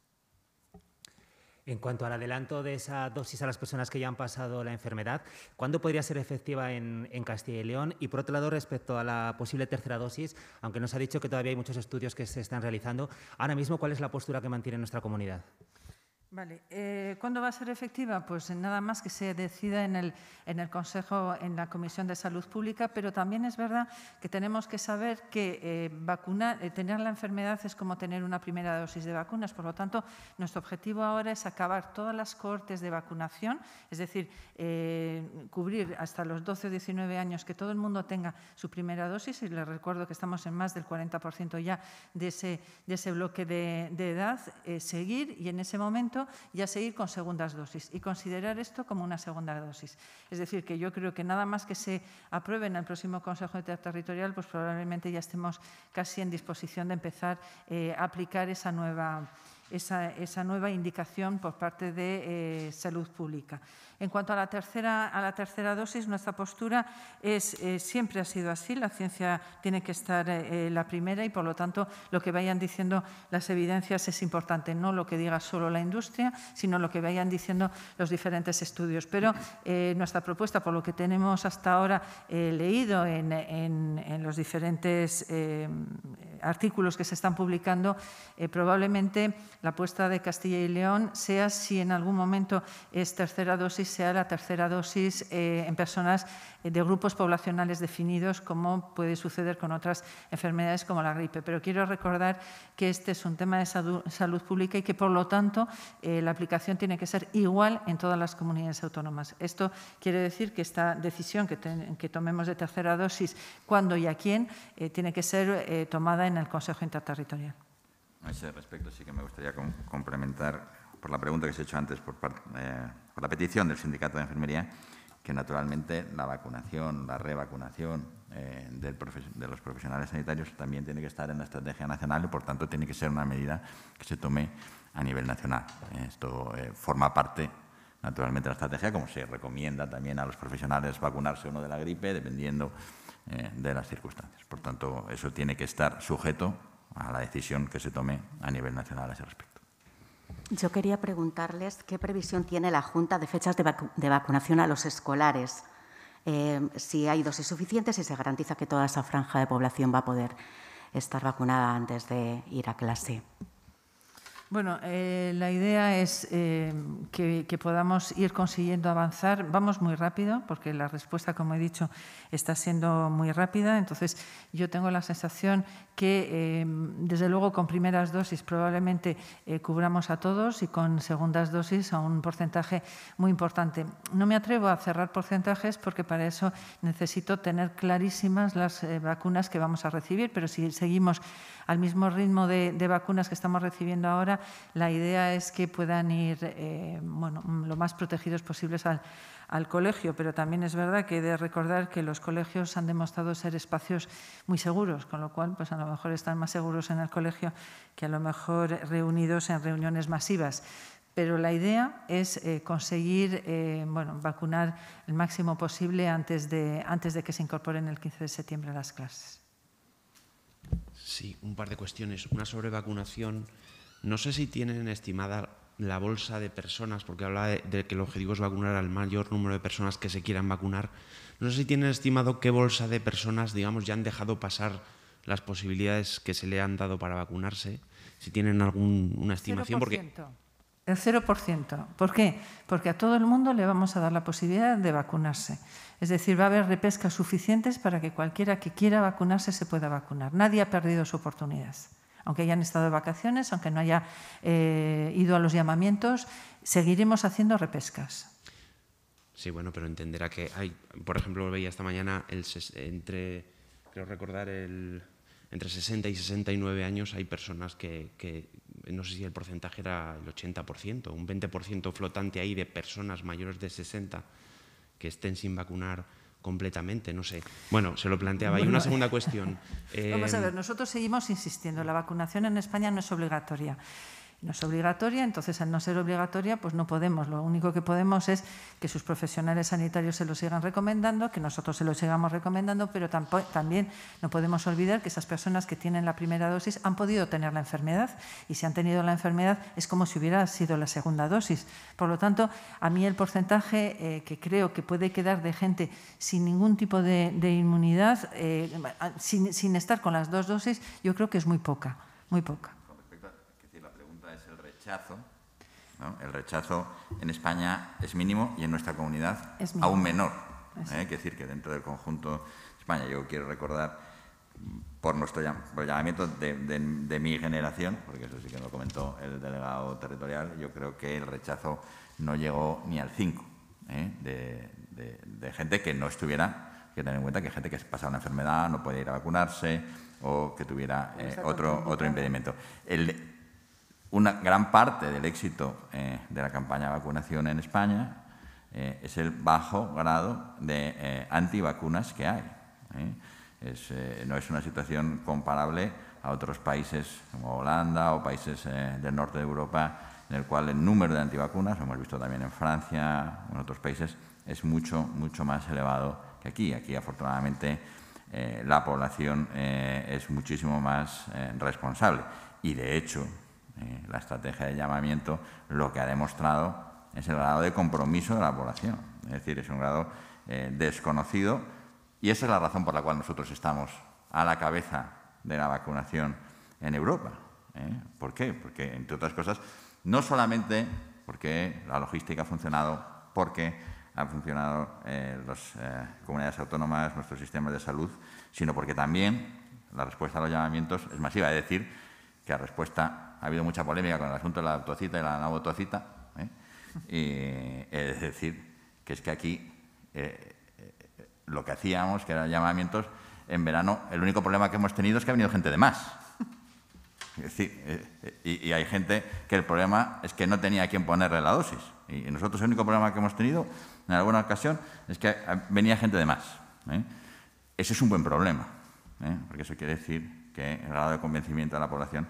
En cuanto al adelanto de esa dosis a las personas que ya han pasado la enfermedad, ¿cuándo podría ser efectiva en, Castilla y León? Y por otro lado, respecto a la posible tercera dosis, aunque nos ha dicho que todavía hay muchos estudios que se están realizando, ahora mismo, ¿cuál es la postura que mantiene nuestra comunidad? Vale. Eh, ¿Cuándo va a ser efectiva? Pues nada más que se decida en el, en el, Consejo, en la Comisión de Salud Pública, pero también es verdad que tenemos que saber que eh, vacunar, eh, tener la enfermedad es como tener una primera dosis de vacunas. Por lo tanto, nuestro objetivo ahora es acabar todas las cortes de vacunación, es decir, eh, cubrir hasta los 12 o 19 años que todo el mundo tenga su primera dosis. Y les recuerdo que estamos en más del 40% ya de ese, de ese bloque de, de edad. seguir y en ese momento y a seguir con segundas dosis y considerar esto como una segunda dosis. Es decir, que yo creo que nada más que se apruebe en el próximo Consejo Territorial, pues probablemente ya estemos casi en disposición de empezar eh, a aplicar esa nueva, indicación por parte de eh, salud pública. En cuanto a la tercera, a la tercera dosis, nuestra postura es, eh, siempre ha sido así, la ciencia tiene que estar eh, eh, la primera y, por lo tanto, lo que vayan diciendo las evidencias es importante, no lo que diga solo la industria, sino lo que vayan diciendo los diferentes estudios. Pero nuestra propuesta, por lo que tenemos hasta ahora leído en, en, los diferentes artículos que se están publicando, probablemente la apuesta de Castilla y León sea si en algún momento es tercera dosis sea la tercera dosis eh, en personas eh, de grupos poblacionales definidos, como puede suceder con otras enfermedades como la gripe. Pero quiero recordar que este es un tema de salud, pública y que, por lo tanto, eh, la aplicación tiene que ser igual en todas las comunidades autónomas. Esto quiere decir que esta decisión que, que tomemos de tercera dosis, cuándo y a quién, tiene que ser tomada en el Consejo Interterritorial. A ese respecto sí que me gustaría complementar por la pregunta que se ha hecho antes, eh, por, la petición del Sindicato de Enfermería, que naturalmente la vacunación, la revacunación eh, de los profesionales sanitarios también tiene que estar en la estrategia nacional y, por tanto, tiene que ser una medida que se tome a nivel nacional. Esto eh, forma parte, naturalmente, de la estrategia, como se recomienda también a los profesionales vacunarse uno de la gripe, dependiendo de las circunstancias. Por tanto, eso tiene que estar sujeto a la decisión que se tome a nivel nacional a ese respecto. Yo quería preguntarles qué previsión tiene la Junta de fechas de, vacunación a los escolares. Eh, si hay dosis suficientes y se garantiza que toda esa franja de población va a poder estar vacunada antes de ir a clase. Bueno, eh, la idea es eh, que, podamos ir consiguiendo avanzar. Vamos muy rápido, porque la respuesta, como he dicho, está siendo muy rápida. Entonces, yo tengo la sensación que, eh, desde luego, con primeras dosis probablemente cubramos a todos y con segundas dosis a un porcentaje muy importante. No me atrevo a cerrar porcentajes porque para eso necesito tener clarísimas las vacunas que vamos a recibir, pero si seguimos al mismo ritmo de vacunas que estamos recibiendo ahora, la idea es que puedan ir eh, mm, lo más protegidos posibles al, colegio, pero también es verdad que he de recordar que los colegios han demostrado ser espacios muy seguros, con lo cual pues a lo mejor están más seguros en el colegio que a lo mejor reunidos en reuniones masivas pero la idea es eh, conseguir eh, vacunar el máximo posible antes de, antes de que se incorporen el 15 de septiembre a las clases. Sí, un par de cuestiones. Una sobre vacunación no sé si tienen estimada la bolsa de personas, porque habla de, que el objetivo es vacunar al mayor número de personas que se quieran vacunar. No sé si tienen estimado qué bolsa de personas, digamos, ya han dejado pasar las posibilidades que se le han dado para vacunarse, si tienen alguna estimación. 0%. Porque... El 0%. ¿Por qué? Porque a todo el mundo le vamos a dar la posibilidad de vacunarse. Es decir, va a haber repescas suficientes para que cualquiera que quiera vacunarse se pueda vacunar. Nadie ha perdido su oportunidad aunque hayan estado de vacaciones, aunque no haya eh, ido a los llamamientos, seguiremos haciendo repescas. Sí, bueno, pero entenderá que hay, por ejemplo, veía esta mañana entre, creo recordar, entre 60 y 69 años hay personas que, que no sé si el porcentaje era el 80%, un 20% flotante ahí de personas mayores de 60 que estén sin vacunar completamente, no sé. Bueno, se lo planteaba. Y una segunda cuestión. Vamos a ver, em, nosotros seguimos insistiendo, la vacunación en España no es obligatoria no es obligatoria, entonces al no ser obligatoria, pues no podemos. Lo único que podemos es que sus profesionales sanitarios se lo sigan recomendando, que nosotros se lo sigamos recomendando, pero también no podemos olvidar que esas personas que tienen la primera dosis han podido tener la enfermedad y si han tenido la enfermedad es como si hubiera sido la segunda dosis. Por lo tanto, a mí el porcentaje eh, que creo que puede quedar de gente sin ningún tipo de, inmunidad, eh, sin, sin estar con las dos dosis, yo creo que es muy poca, muy poca el rechazo en España es mínimo y en nuestra comunidad aún menor. ¿eh? Es decir, que dentro del conjunto España, yo quiero recordar por nuestro el llamamiento de, mi generación, porque eso sí que lo comentó el delegado territorial, yo creo que el rechazo no llegó ni al 5 ¿eh? de, gente que no estuviera, que tener en cuenta que gente que pasado una enfermedad, no puede ir a vacunarse o que tuviera eh, otro, otro impedimento. El, una gran parte del éxito eh, de la campaña de vacunación en España eh, es el bajo grado de eh, antivacunas que hay. no es una situación comparable a otros países como Holanda o países del norte de Europa, en el cual el número de antivacunas, lo hemos visto también en Francia, en otros países, es mucho, mucho más elevado que aquí. Aquí, afortunadamente, la población es muchísimo más responsable. Y, de hecho, eh, la estrategia de llamamiento lo que ha demostrado es el grado de compromiso de la población. Es decir, es un grado eh, desconocido y esa es la razón por la cual nosotros estamos a la cabeza de la vacunación en Europa. ¿eh? ¿Por qué? Porque, entre otras cosas, no solamente porque la logística ha funcionado, porque han funcionado las comunidades autónomas, nuestros sistemas de salud, sino porque también la respuesta a los llamamientos es masiva. Es decir, que la respuesta ha habido mucha polémica con el asunto de la autocita y la no autocita. ¿eh? Eh, es decir, que es que aquí eh, lo que hacíamos, que eran llamamientos, en verano el único problema que hemos tenido es que ha venido gente de más. Es decir, y, hay gente que el problema es que no tenía a quien ponerle la dosis. Y nosotros el único problema que hemos tenido en alguna ocasión es que venía gente de más. Ese es un buen problema, porque eso quiere decir que el grado de convencimiento de la población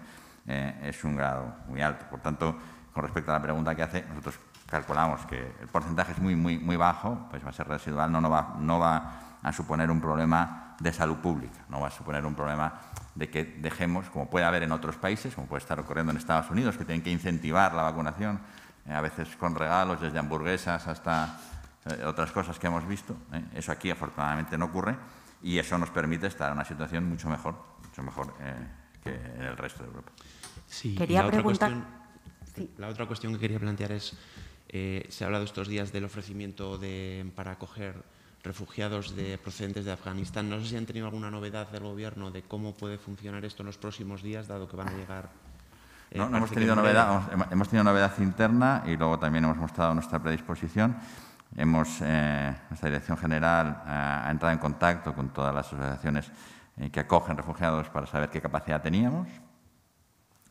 eh, es un grado muy alto. Por tanto, con respecto a la pregunta que hace, nosotros calculamos que el porcentaje es muy, muy, muy bajo, pues va a ser residual, no, va, a suponer un problema de salud pública, no va a suponer un problema de que dejemos, como puede haber en otros países, como puede estar ocurriendo en Estados Unidos, que tienen que incentivar la vacunación, eh, a veces con regalos, desde hamburguesas hasta eh, otras cosas que hemos visto. Eso aquí afortunadamente no ocurre y eso nos permite estar en una situación mucho mejor, mucho mejor que en el resto de Europa la Otra cuestión, que quería plantear es: eh, se ha hablado estos días del ofrecimiento de, para acoger refugiados de, procedentes de Afganistán. No sé si han tenido alguna novedad del Gobierno de cómo puede funcionar esto en los próximos días, dado que van a llegar. Eh, no, hemos tenido novedad, hemos, tenido novedad interna y luego también hemos mostrado nuestra predisposición. Hemos, eh, nuestra Dirección General ha entrado en contacto con todas las asociaciones que acogen refugiados para saber qué capacidad teníamos,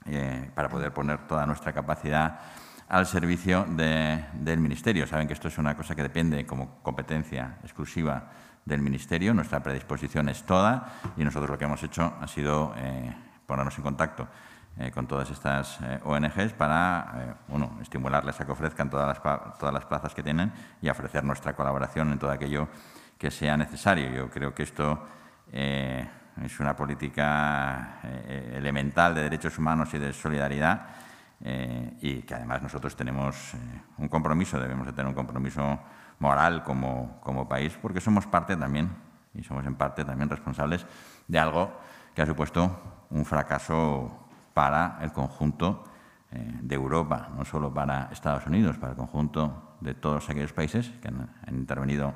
eh, para poder poner toda nuestra capacidad al servicio del Ministerio. Saben que esto es una cosa que depende como competencia exclusiva del Ministerio, nuestra predisposición es toda y nosotros lo que hemos hecho ha sido eh, ponernos en contacto eh, con todas estas ONGs para, uno, estimularles a que ofrezcan todas las, todas las plazas que tienen y ofrecer nuestra colaboración en todo aquello que sea necesario. Yo creo que esto es una política eh, eh, elemental de derechos humanos y de solidaridad eh, y que además nosotros tenemos un compromiso, debemos de tener un compromiso moral como, país porque somos parte también y somos en parte también responsables de algo que ha supuesto un fracaso para el conjunto de Europa, no solo para Estados Unidos, para el conjunto de todos aquellos países que han, intervenido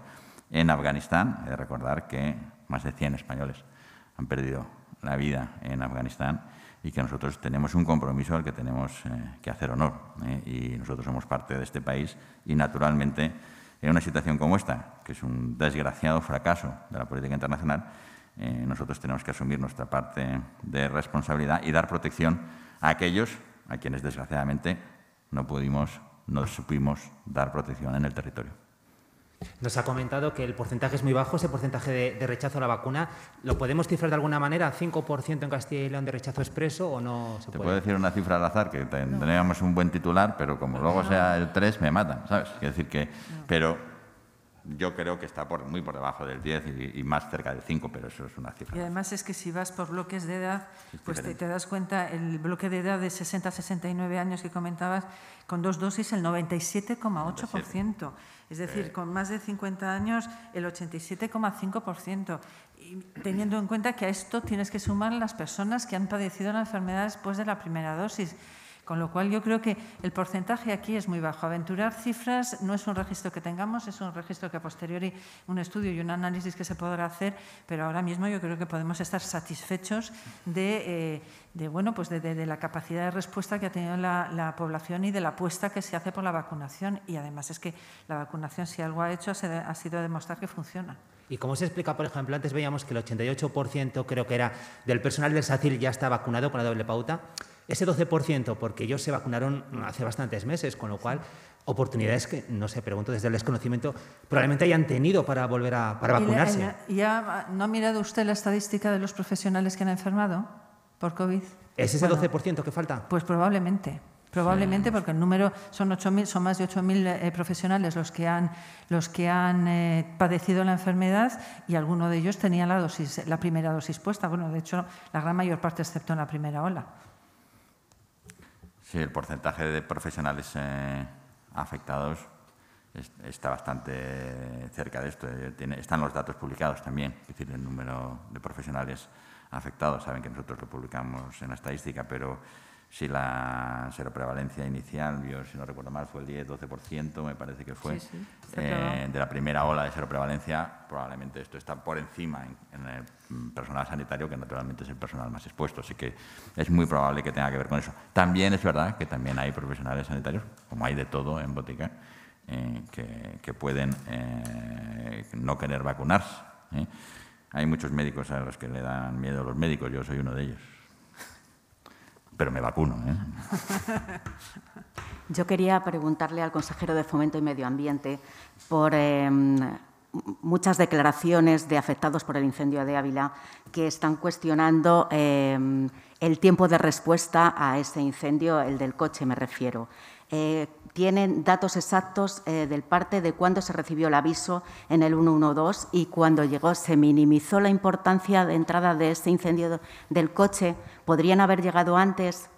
en Afganistán. hay de recordar que más de 100 españoles han perdido la vida en Afganistán y que nosotros tenemos un compromiso al que tenemos eh, que hacer honor. Eh, y nosotros somos parte de este país y, naturalmente, en una situación como esta, que es un desgraciado fracaso de la política internacional, eh, nosotros tenemos que asumir nuestra parte de responsabilidad y dar protección a aquellos a quienes, desgraciadamente, no pudimos, no supimos dar protección en el territorio. Nos ha comentado que el porcentaje es muy bajo, ese porcentaje de, rechazo a la vacuna. ¿Lo podemos cifrar de alguna manera? ¿5% en Castilla y León de rechazo expreso o no se Te puedo decir una cifra al azar, que tendríamos un buen titular, pero como luego sea el 3, me matan, ¿sabes? Quiero decir que... Pero yo creo que está por, muy por debajo del 10 y, más cerca del 5, pero eso es una cifra. Y además es que si vas por bloques de edad, pues te, te, das cuenta, el bloque de edad de 60 a 69 años que comentabas, con dos dosis el 97,8%. Es decir, con más de 50 años el 87,5%. Y teniendo en cuenta que a esto tienes que sumar las personas que han padecido la enfermedad después de la primera dosis. Con lo cual yo creo que el porcentaje aquí es muy bajo. Aventurar cifras no es un registro que tengamos, es un registro que a posteriori un estudio y un análisis que se podrá hacer, pero ahora mismo yo creo que podemos estar satisfechos de, eh, bueno, pues de, la capacidad de respuesta que ha tenido la, población y de la apuesta que se hace por la vacunación. Y además es que la vacunación, si algo ha hecho, ha sido demostrar que funciona. Y como se explica, por ejemplo, antes veíamos que el 88% creo que era del personal del SACIL ya está vacunado con la doble pauta. Ese 12%, porque ellos se vacunaron hace bastantes meses, con lo cual oportunidades que, no sé, pregunto desde el desconocimiento, probablemente hayan tenido para volver a vacunarse. ¿Ya no ha mirado usted la estadística de los profesionales que han enfermado por COVID? ¿Es ese 12% que falta? Pues probablemente. Probablemente porque el número son 8.000, son más de 8.000 eh, profesionales los que han, los que han eh, padecido la enfermedad y alguno de ellos tenía la, dosis, la primera dosis puesta. Bueno, de hecho, la gran mayor parte excepto en la primera ola. Sí, el porcentaje de profesionales eh, afectados está bastante cerca de esto. Eh, tiene, están los datos publicados también, es decir, el número de profesionales afectados. Saben que nosotros lo publicamos en la estadística, pero si la seroprevalencia inicial, yo si no recuerdo mal, fue el 10-12%, me parece que fue, eh, de la primera ola de seroprevalencia, probablemente esto está por encima en, el personal sanitario, que naturalmente es el personal más expuesto, así que es muy probable que tenga que ver con eso. También es verdad que también hay profesionales sanitarios, como hay de todo en botica, eh, que, pueden eh, no querer vacunarse. Hay muchos médicos a los que le dan miedo los médicos, yo soy uno de ellos pero me vacuno. ¿eh? Yo quería preguntarle al consejero de Fomento y Medio Ambiente por em, muchas declaraciones de afectados por el incendio de Ávila que están cuestionando em, el tiempo de respuesta a ese incendio, el del coche me refiero. Eh, tienen datos exactos eh, del parte de cuándo se recibió el aviso en el 112 y cuando llegó se minimizó la importancia de entrada de ese incendio del coche. ¿Podrían haber llegado antes?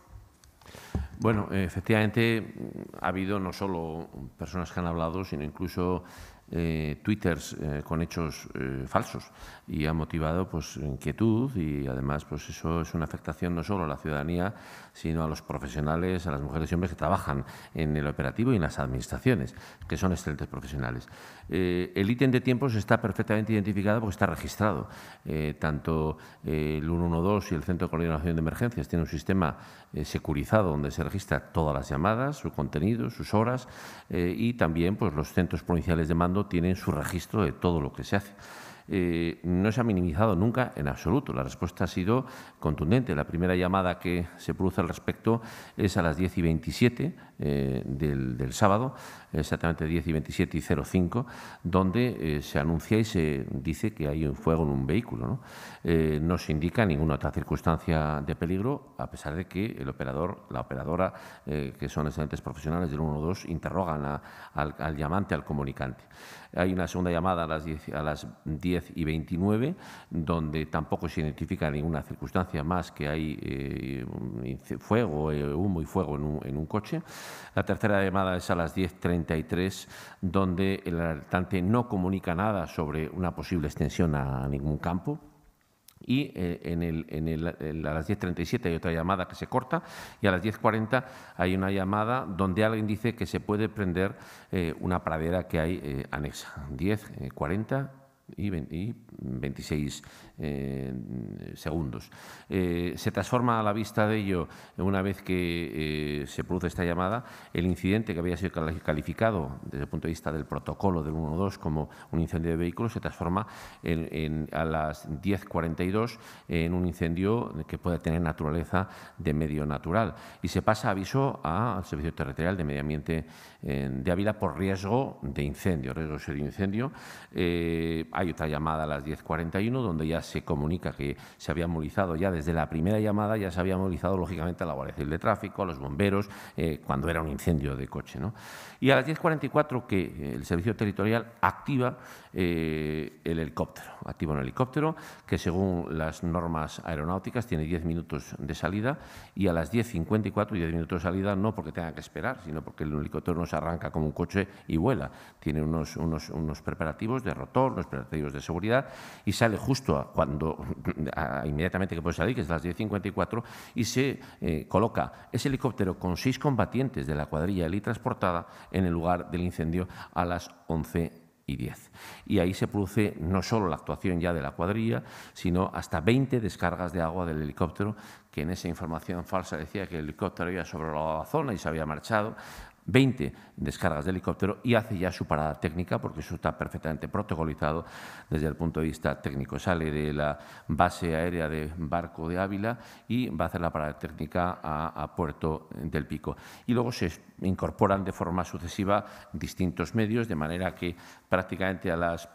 Bueno, efectivamente ha habido no solo personas que han hablado, sino incluso eh, twitters con hechos falsos y ha motivado pues, inquietud y además pues, eso es una afectación no solo a la ciudadanía, sino a los profesionales, a las mujeres y hombres que trabajan en el operativo y en las administraciones, que son excelentes profesionales. Eh, el ítem de tiempos está perfectamente identificado porque está registrado. Eh, tanto eh, el 112 y el Centro de Coordinación de Emergencias tienen un sistema securizado donde se registra todas las llamadas, su contenido, sus horas y también pues, los centros provinciales de mando tienen su registro de todo lo que se hace. Eh, no se ha minimizado nunca en absoluto. La respuesta ha sido contundente. La primera llamada que se produce al respecto es a las 10 y 27 eh, del, sábado exactamente 10 y 27 y 05, donde eh, se anuncia y se dice que hay un fuego en un vehículo. Eh, ¿no? se indica ninguna otra circunstancia de peligro, a pesar de que el operador, la operadora, eh, que son excelentes profesionales del 112, interrogan al, al, llamante, al comunicante. Hay una segunda llamada a las, 10, y 29, donde tampoco se identifica ninguna circunstancia más que hay fuego, humo y fuego en un, coche. La tercera llamada es a las 30 33 donde el alertante no comunica nada sobre una posible extensión a ningún campo. Y eh, en el, a las 10.37 hay otra llamada que se corta y a las 10.40 hay una llamada donde alguien dice que se puede prender eh, una pradera que hay eh, anexa. 10.40 y, 26 eh, segundos. Eh, se transforma a la vista de ello, una vez que eh, se produce esta llamada, el incidente que había sido calificado desde el punto de vista del protocolo del 112 como un incendio de vehículos, se transforma en, a las 10.42 en un incendio que puede tener naturaleza de medio natural y se pasa aviso al Servicio Territorial de Medio Ambiente de Ávila por riesgo de incendio, riesgo de incendio. Eh, hay otra llamada a las 10.41 donde ya se comunica que se había movilizado ya desde la primera llamada, ya se había movilizado lógicamente a la Guardia Civil de Tráfico, a los bomberos, eh, cuando era un incendio de coche. ¿no? Y a las 10.44 que eh, el Servicio Territorial activa eh, el helicóptero, activa un helicóptero que según las normas aeronáuticas tiene 10 minutos de salida y a las 10.54 10 minutos de salida no porque tenga que esperar, sino porque el helicóptero no se arranca como un coche y vuela. Tiene unos, unos, unos preparativos de rotor, unos preparativos de seguridad y sale justo a cuando, inmediatamente que puede salir, que es a las 10.54, y se eh, coloca ese helicóptero con seis combatientes de la cuadrilla heli transportada en el lugar del incendio a las 11 y 10. Y ahí se produce no solo la actuación ya de la cuadrilla, sino hasta 20 descargas de agua del helicóptero, que en esa información falsa decía que el helicóptero había sobre la zona y se había marchado. 20 descargas de helicóptero y hace ya su parada técnica, porque eso está perfectamente protocolizado desde el punto de vista técnico. Sale de la base aérea de Barco de Ávila y va a hacer la parada técnica a, Puerto del Pico. Y luego se incorporan de forma sucesiva distintos medios, de manera que prácticamente a las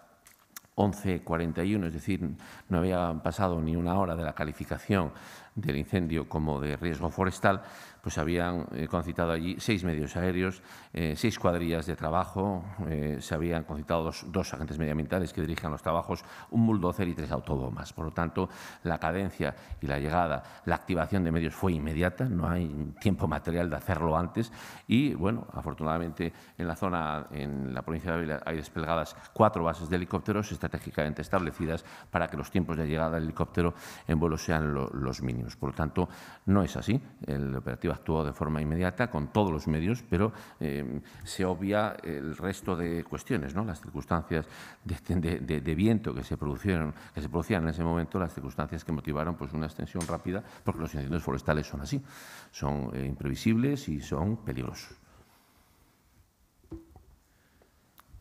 11.41, es decir, no había pasado ni una hora de la calificación del incendio como de riesgo forestal, pues habían eh, concitado allí seis medios aéreos, eh, seis cuadrillas de trabajo, eh, se habían concitado dos, agentes medioambientales que dirigen los trabajos, un bulldozer y tres autobombas. Por lo tanto, la cadencia y la llegada, la activación de medios fue inmediata, no hay tiempo material de hacerlo antes y, bueno, afortunadamente en la zona, en la provincia de Ávila, hay desplegadas cuatro bases de helicópteros estratégicamente establecidas para que los tiempos de llegada del helicóptero en vuelo sean los mínimos. Por lo tanto, no es así. El operativo actuó de forma inmediata con todos los medios, pero eh, se obvia el resto de cuestiones, ¿no? las circunstancias de, viento que se, producían en ese momento, las circunstancias que motivaron pues, una extensión rápida, porque los incendios forestales son así, son eh, imprevisibles y son peligrosos.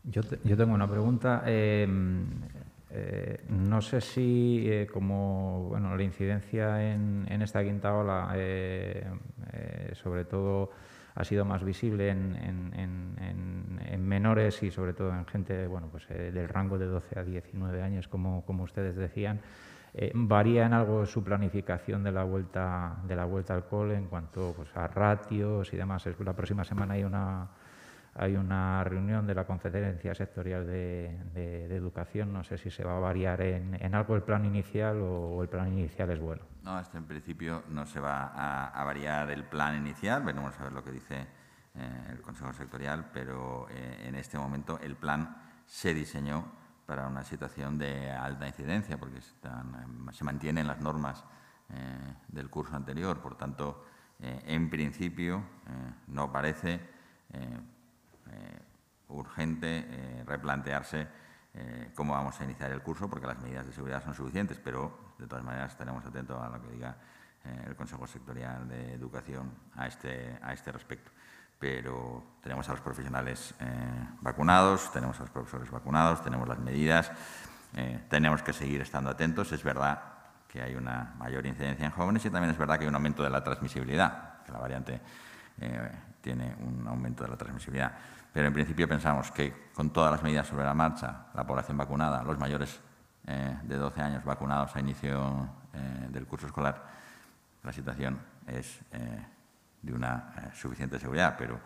Yo, tengo una pregunta. Eh, eh, no sé si, eh, como bueno, la incidencia en, esta quinta ola, eh, sobre todo, ha sido más visible en, menores y, sobre todo, en gente bueno, pues, del rango de 12 a 19 años, como, como ustedes decían. varía en algo su planificación de la vuelta de la vuelta al cole en cuanto pues, a ratios y demás. La próxima semana hay una hay una reunión de la Conferencia Sectorial de, Educación. No sé si se va a variar en, algo el plan inicial o, el plan inicial es bueno. No, hasta este en principio no se va a, variar el plan inicial. Veremos a ver lo que dice eh, el Consejo Sectorial, pero eh, en este momento el plan se diseñó para una situación de alta incidencia, porque están, se mantienen las normas eh, del curso anterior. Por tanto, en principio no parece eh, urgente eh, replantearse eh, cómo vamos a iniciar el curso, porque las medidas de seguridad son suficientes, pero de todas maneras estaremos atentos a lo que diga el Consejo Sectorial de Educación a este, a este respecto. Pero tenemos a los profesionales vacunados, tenemos a los profesores vacunados, tenemos las medidas, tenemos que seguir estando atentos. Es verdad que hay una mayor incidencia en jóvenes y también es verdad que hay un aumento de la transmisibilidad, que la variante eh, tiene un aumento de la transmisibilidad. Pero en principio pensamos que con todas las medidas sobre la marcha, la población vacunada, los mayores eh, de 12 años vacunados a inicio eh, del curso escolar, la situación es de una suficiente seguridad. Pero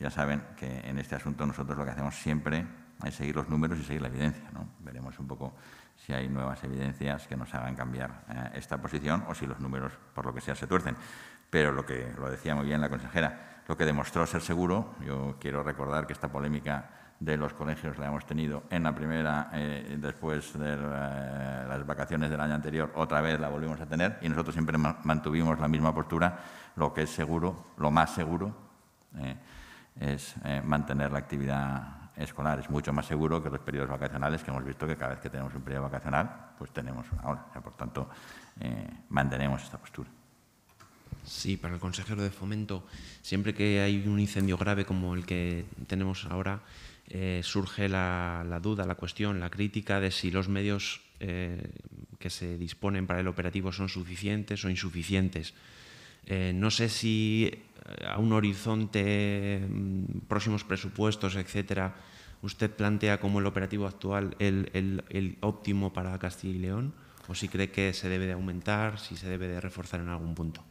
ya saben que en este asunto nosotros lo que hacemos siempre es seguir los números y seguir la evidencia. Veremos un poco si hay nuevas evidencias que nos hagan cambiar esta posición o si los números, por lo que sea, se tuercen. Pero lo que lo decía muy bien la consejera, lo que demostró ser seguro, yo quiero recordar que esta polémica de los colegios la hemos tenido en la primera, eh, después de eh, las vacaciones del año anterior, otra vez la volvimos a tener y nosotros siempre mantuvimos la misma postura. Lo que es seguro, lo más seguro, eh, es mantener la actividad escolar. Es mucho más seguro que los periodos vacacionales, que hemos visto que cada vez que tenemos un periodo vacacional, pues tenemos una hora. por tanto, mantenemos esta postura. Sí, para el consejero de fomento, siempre que hay un incendio grave como el que tenemos ahora, eh, surge la, duda, la cuestión, la crítica de si los medios eh, que se disponen para el operativo son suficientes o insuficientes. Eh, no sé si a un horizonte, mm, próximos presupuestos, etcétera, usted plantea como el operativo actual el, el óptimo para Castilla y León, o si cree que se debe de aumentar, si se debe de reforzar en algún punto.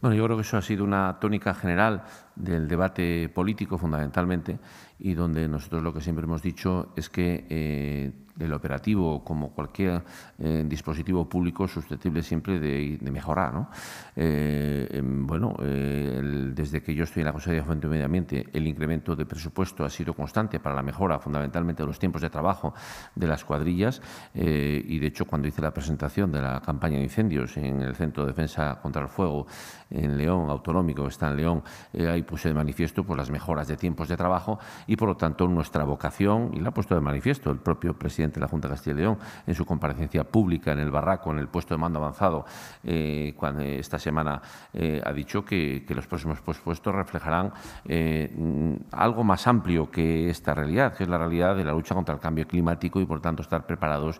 Bueno, yo creo que eso ha sido una tónica general del debate político fundamentalmente y donde nosotros lo que siempre hemos dicho es que eh, el operativo como cualquier eh, dispositivo público susceptible siempre de, mejorar. Eh, em, bueno, eh, desde que yo estoy en la Consejería de Fomento y Medio Ambiente, el incremento de presupuesto ha sido constante para la mejora fundamentalmente de los tiempos de trabajo de las cuadrillas y, de hecho, cuando hice la presentación de la campaña de incendios en el Centro de Defensa contra el Fuego en León, autonómico, que está en León, ahí puse de manifiesto pues, las mejoras de tiempos de trabajo y, por lo tanto, nuestra vocación, y la ha puesto de manifiesto el propio presidente de la Junta de Castilla y León, en su comparecencia pública en el barraco, en el puesto de mando avanzado, eh, cuando, eh, esta semana eh, ha dicho que, los próximos puestos reflejarán algo más amplio que esta realidad, que es la realidad de la lucha contra el cambio climático y, por tanto, estar preparados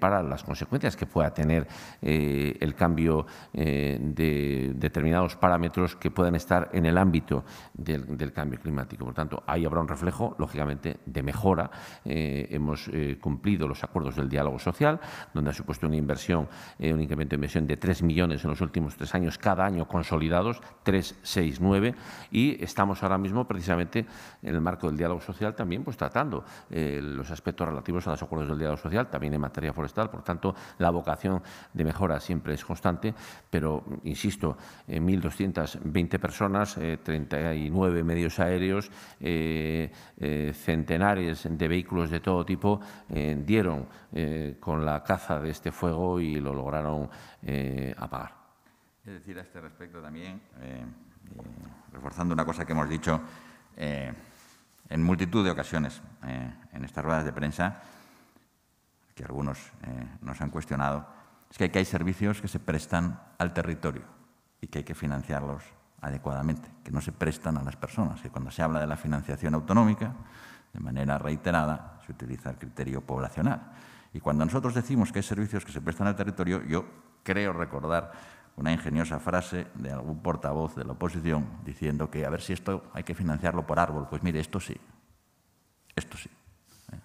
para las consecuencias que pueda tener el cambio de determinados parámetros que puedan estar en el ámbito del, cambio climático. Por tanto, ahí habrá un reflejo, lógicamente, de mejora. hemos cumplido los acuerdos del diálogo social, donde ha supuesto una inversión, eh, un incremento de inversión de 3 millones en los últimos tres años, cada año consolidados, 369 y estamos ahora mismo precisamente en el marco del diálogo social también pues tratando eh, los aspectos relativos a los acuerdos del diálogo social, también en materia forestal, por tanto la vocación de mejora siempre es constante, pero insisto, eh, 1.220 personas, 39 eh, medios aéreos, centenares de vehículos de todo tipo, dieron eh, con la caza de este fuego y lo lograron eh, apagar. Es decir, a este respecto también, eh, reforzando una cosa que hemos dicho en multitud de ocasiones en estas ruedas de prensa, que algunos nos han cuestionado, es que hay servicios que se prestan al territorio y que hay que financiarlos adecuadamente, que no se prestan a las personas, que cuando se habla de la financiación autonómica, de manera reiterada, se utiliza el criterio poblacional. Y cuando nosotros decimos que hay servicios que se prestan al territorio, yo creo recordar una ingeniosa frase de algún portavoz de la oposición diciendo que a ver si esto hay que financiarlo por árbol. Pues mire, esto sí, esto sí, ¿eh?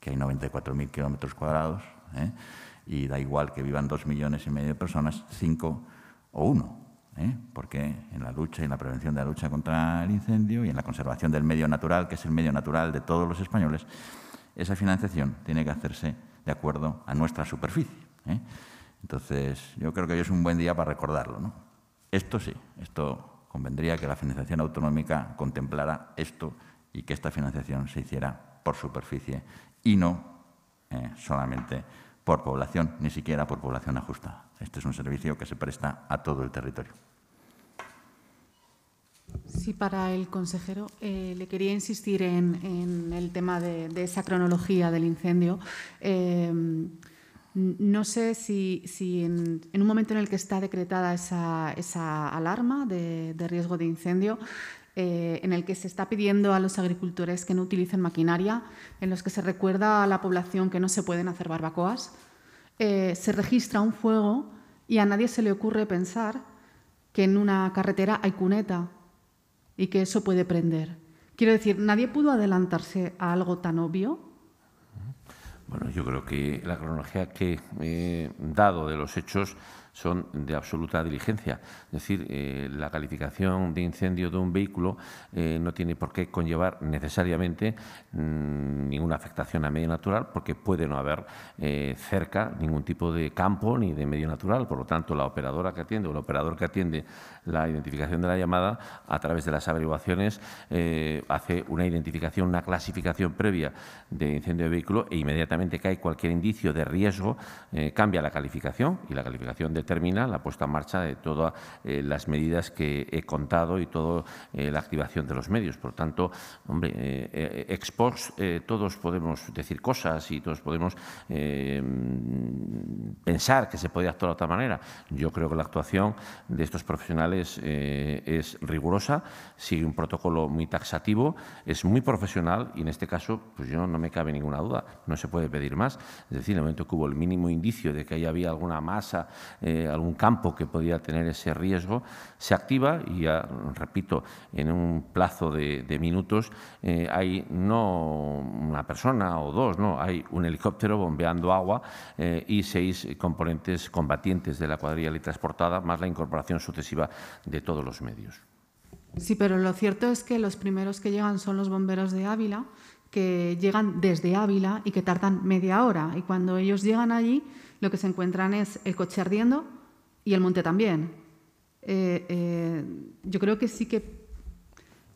que hay 94.000 kilómetros cuadrados ¿eh? y da igual que vivan dos millones y medio de personas, cinco o uno. ¿eh? Porque en la lucha y en la prevención de la lucha contra el incendio y en la conservación del medio natural, que es el medio natural de todos los españoles, esa financiación tiene que hacerse de acuerdo a nuestra superficie. ¿eh? Entonces, yo creo que hoy es un buen día para recordarlo. ¿no? Esto sí, esto convendría que la financiación autonómica contemplara esto y que esta financiación se hiciera por superficie y no eh, solamente por población, ni siquiera por población ajustada. Este es un servicio que se presta a todo el territorio. Sí, para el consejero. Eh, le quería insistir en, el tema de, esa cronología del incendio. Eh, no sé si, en, un momento en el que está decretada esa, alarma de, riesgo de incendio, eh, en el que se está pidiendo a los agricultores que no utilicen maquinaria, en los que se recuerda a la población que no se pueden hacer barbacoas, se registra un fuego y a nadie se le ocurre pensar que en una carretera hay cuneta y que eso puede prender. Quiero decir, nadie pudo adelantarse a algo tan obvio. Bueno, yo creo que la cronología que he dado de los hechos son de absoluta diligencia. Es decir, eh, la calificación de incendio de un vehículo eh, no tiene por qué conllevar necesariamente mm, ninguna afectación a medio natural, porque puede no haber eh, cerca ningún tipo de campo ni de medio natural. Por lo tanto, la operadora que atiende o el operador que atiende la identificación de la llamada a través de las averiguaciones eh, hace una identificación, una clasificación previa de incendio de vehículo e inmediatamente que hay cualquier indicio de riesgo eh, cambia la calificación y la calificación determina la puesta en marcha de todas eh, las medidas que he contado y toda la activación de los medios. Por tanto, hombre, ex todos podemos decir cosas y todos podemos pensar que se puede actuar de otra manera. Yo creo que la actuación de estos profesionales eh, es, rigurosa, sigue un protocolo muy taxativo, es muy profesional y en este caso, pues yo no me cabe ninguna duda, no se puede pedir más. Es decir, en el momento que hubo el mínimo indicio de que ahí había alguna masa, eh, algún campo que podía tener ese riesgo, se activa y repito, en un plazo de, minutos eh, hay no una persona o dos, no, hay un helicóptero bombeando agua y seis componentes combatientes de la cuadrilla transportada, más la incorporación sucesiva de todos los medios. Sí, pero lo cierto es que los primeros que llegan son los bomberos de Ávila, que llegan desde Ávila y que tardan media hora. Y cuando ellos llegan allí, lo que se encuentran es el coche ardiendo y el monte también. Eh, eh, yo creo que sí que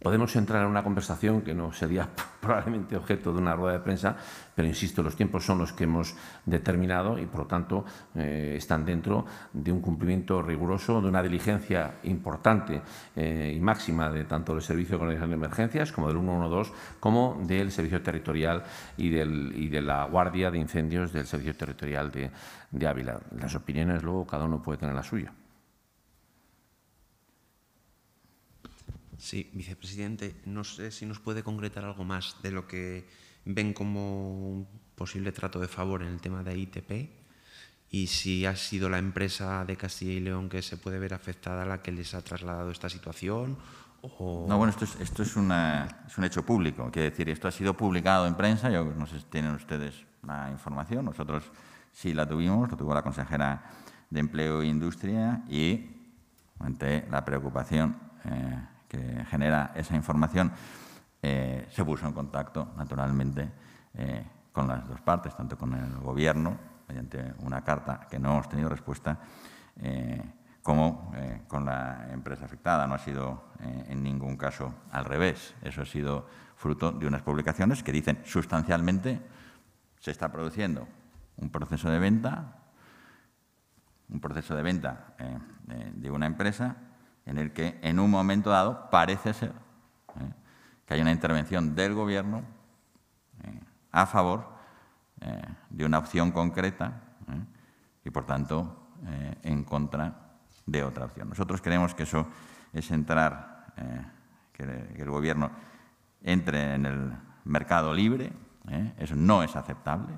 podemos entrar en una conversación que no sería probablemente objeto de una rueda de prensa, pero insisto, los tiempos son los que hemos determinado y, por lo tanto, eh, están dentro de un cumplimiento riguroso, de una diligencia importante eh, y máxima de tanto del Servicio de Coordinación de Emergencias como del 112, como del Servicio Territorial y, de la Guardia de Incendios del Servicio Territorial de Ávila. Las opiniones, luego, cada uno puede tener la suya. Sí, vicepresidente, no sé si nos puede concretar algo más de lo que ven como un posible trato de favor en el tema de ITP y si ha sido la empresa de Castilla y León que se puede ver afectada la que les ha trasladado esta situación. No, bueno, esto, es, esto es, es un hecho público. Quiere decir, esto ha sido publicado en prensa. Yo no sé si tienen ustedes la información. Nosotros sí la tuvimos, lo tuvo la consejera de Empleo e Industria y ante la preocupación. Eh, genera esa información, eh, se puso en contacto, naturalmente, eh, con las dos partes, tanto con el Gobierno, mediante una carta que no hemos tenido respuesta, eh, como con la empresa afectada. No ha sido en ningún caso al revés. Eso ha sido fruto de unas publicaciones que dicen sustancialmente se está produciendo un proceso de venta, un proceso de venta de una empresa en el que en un momento dado parece ser ¿eh? que hay una intervención del gobierno ¿eh? a favor ¿eh? de una opción concreta y por tanto en contra de otra opción. Nosotros creemos que eso es entrar, que el gobierno entre en el mercado libre, eso no es aceptable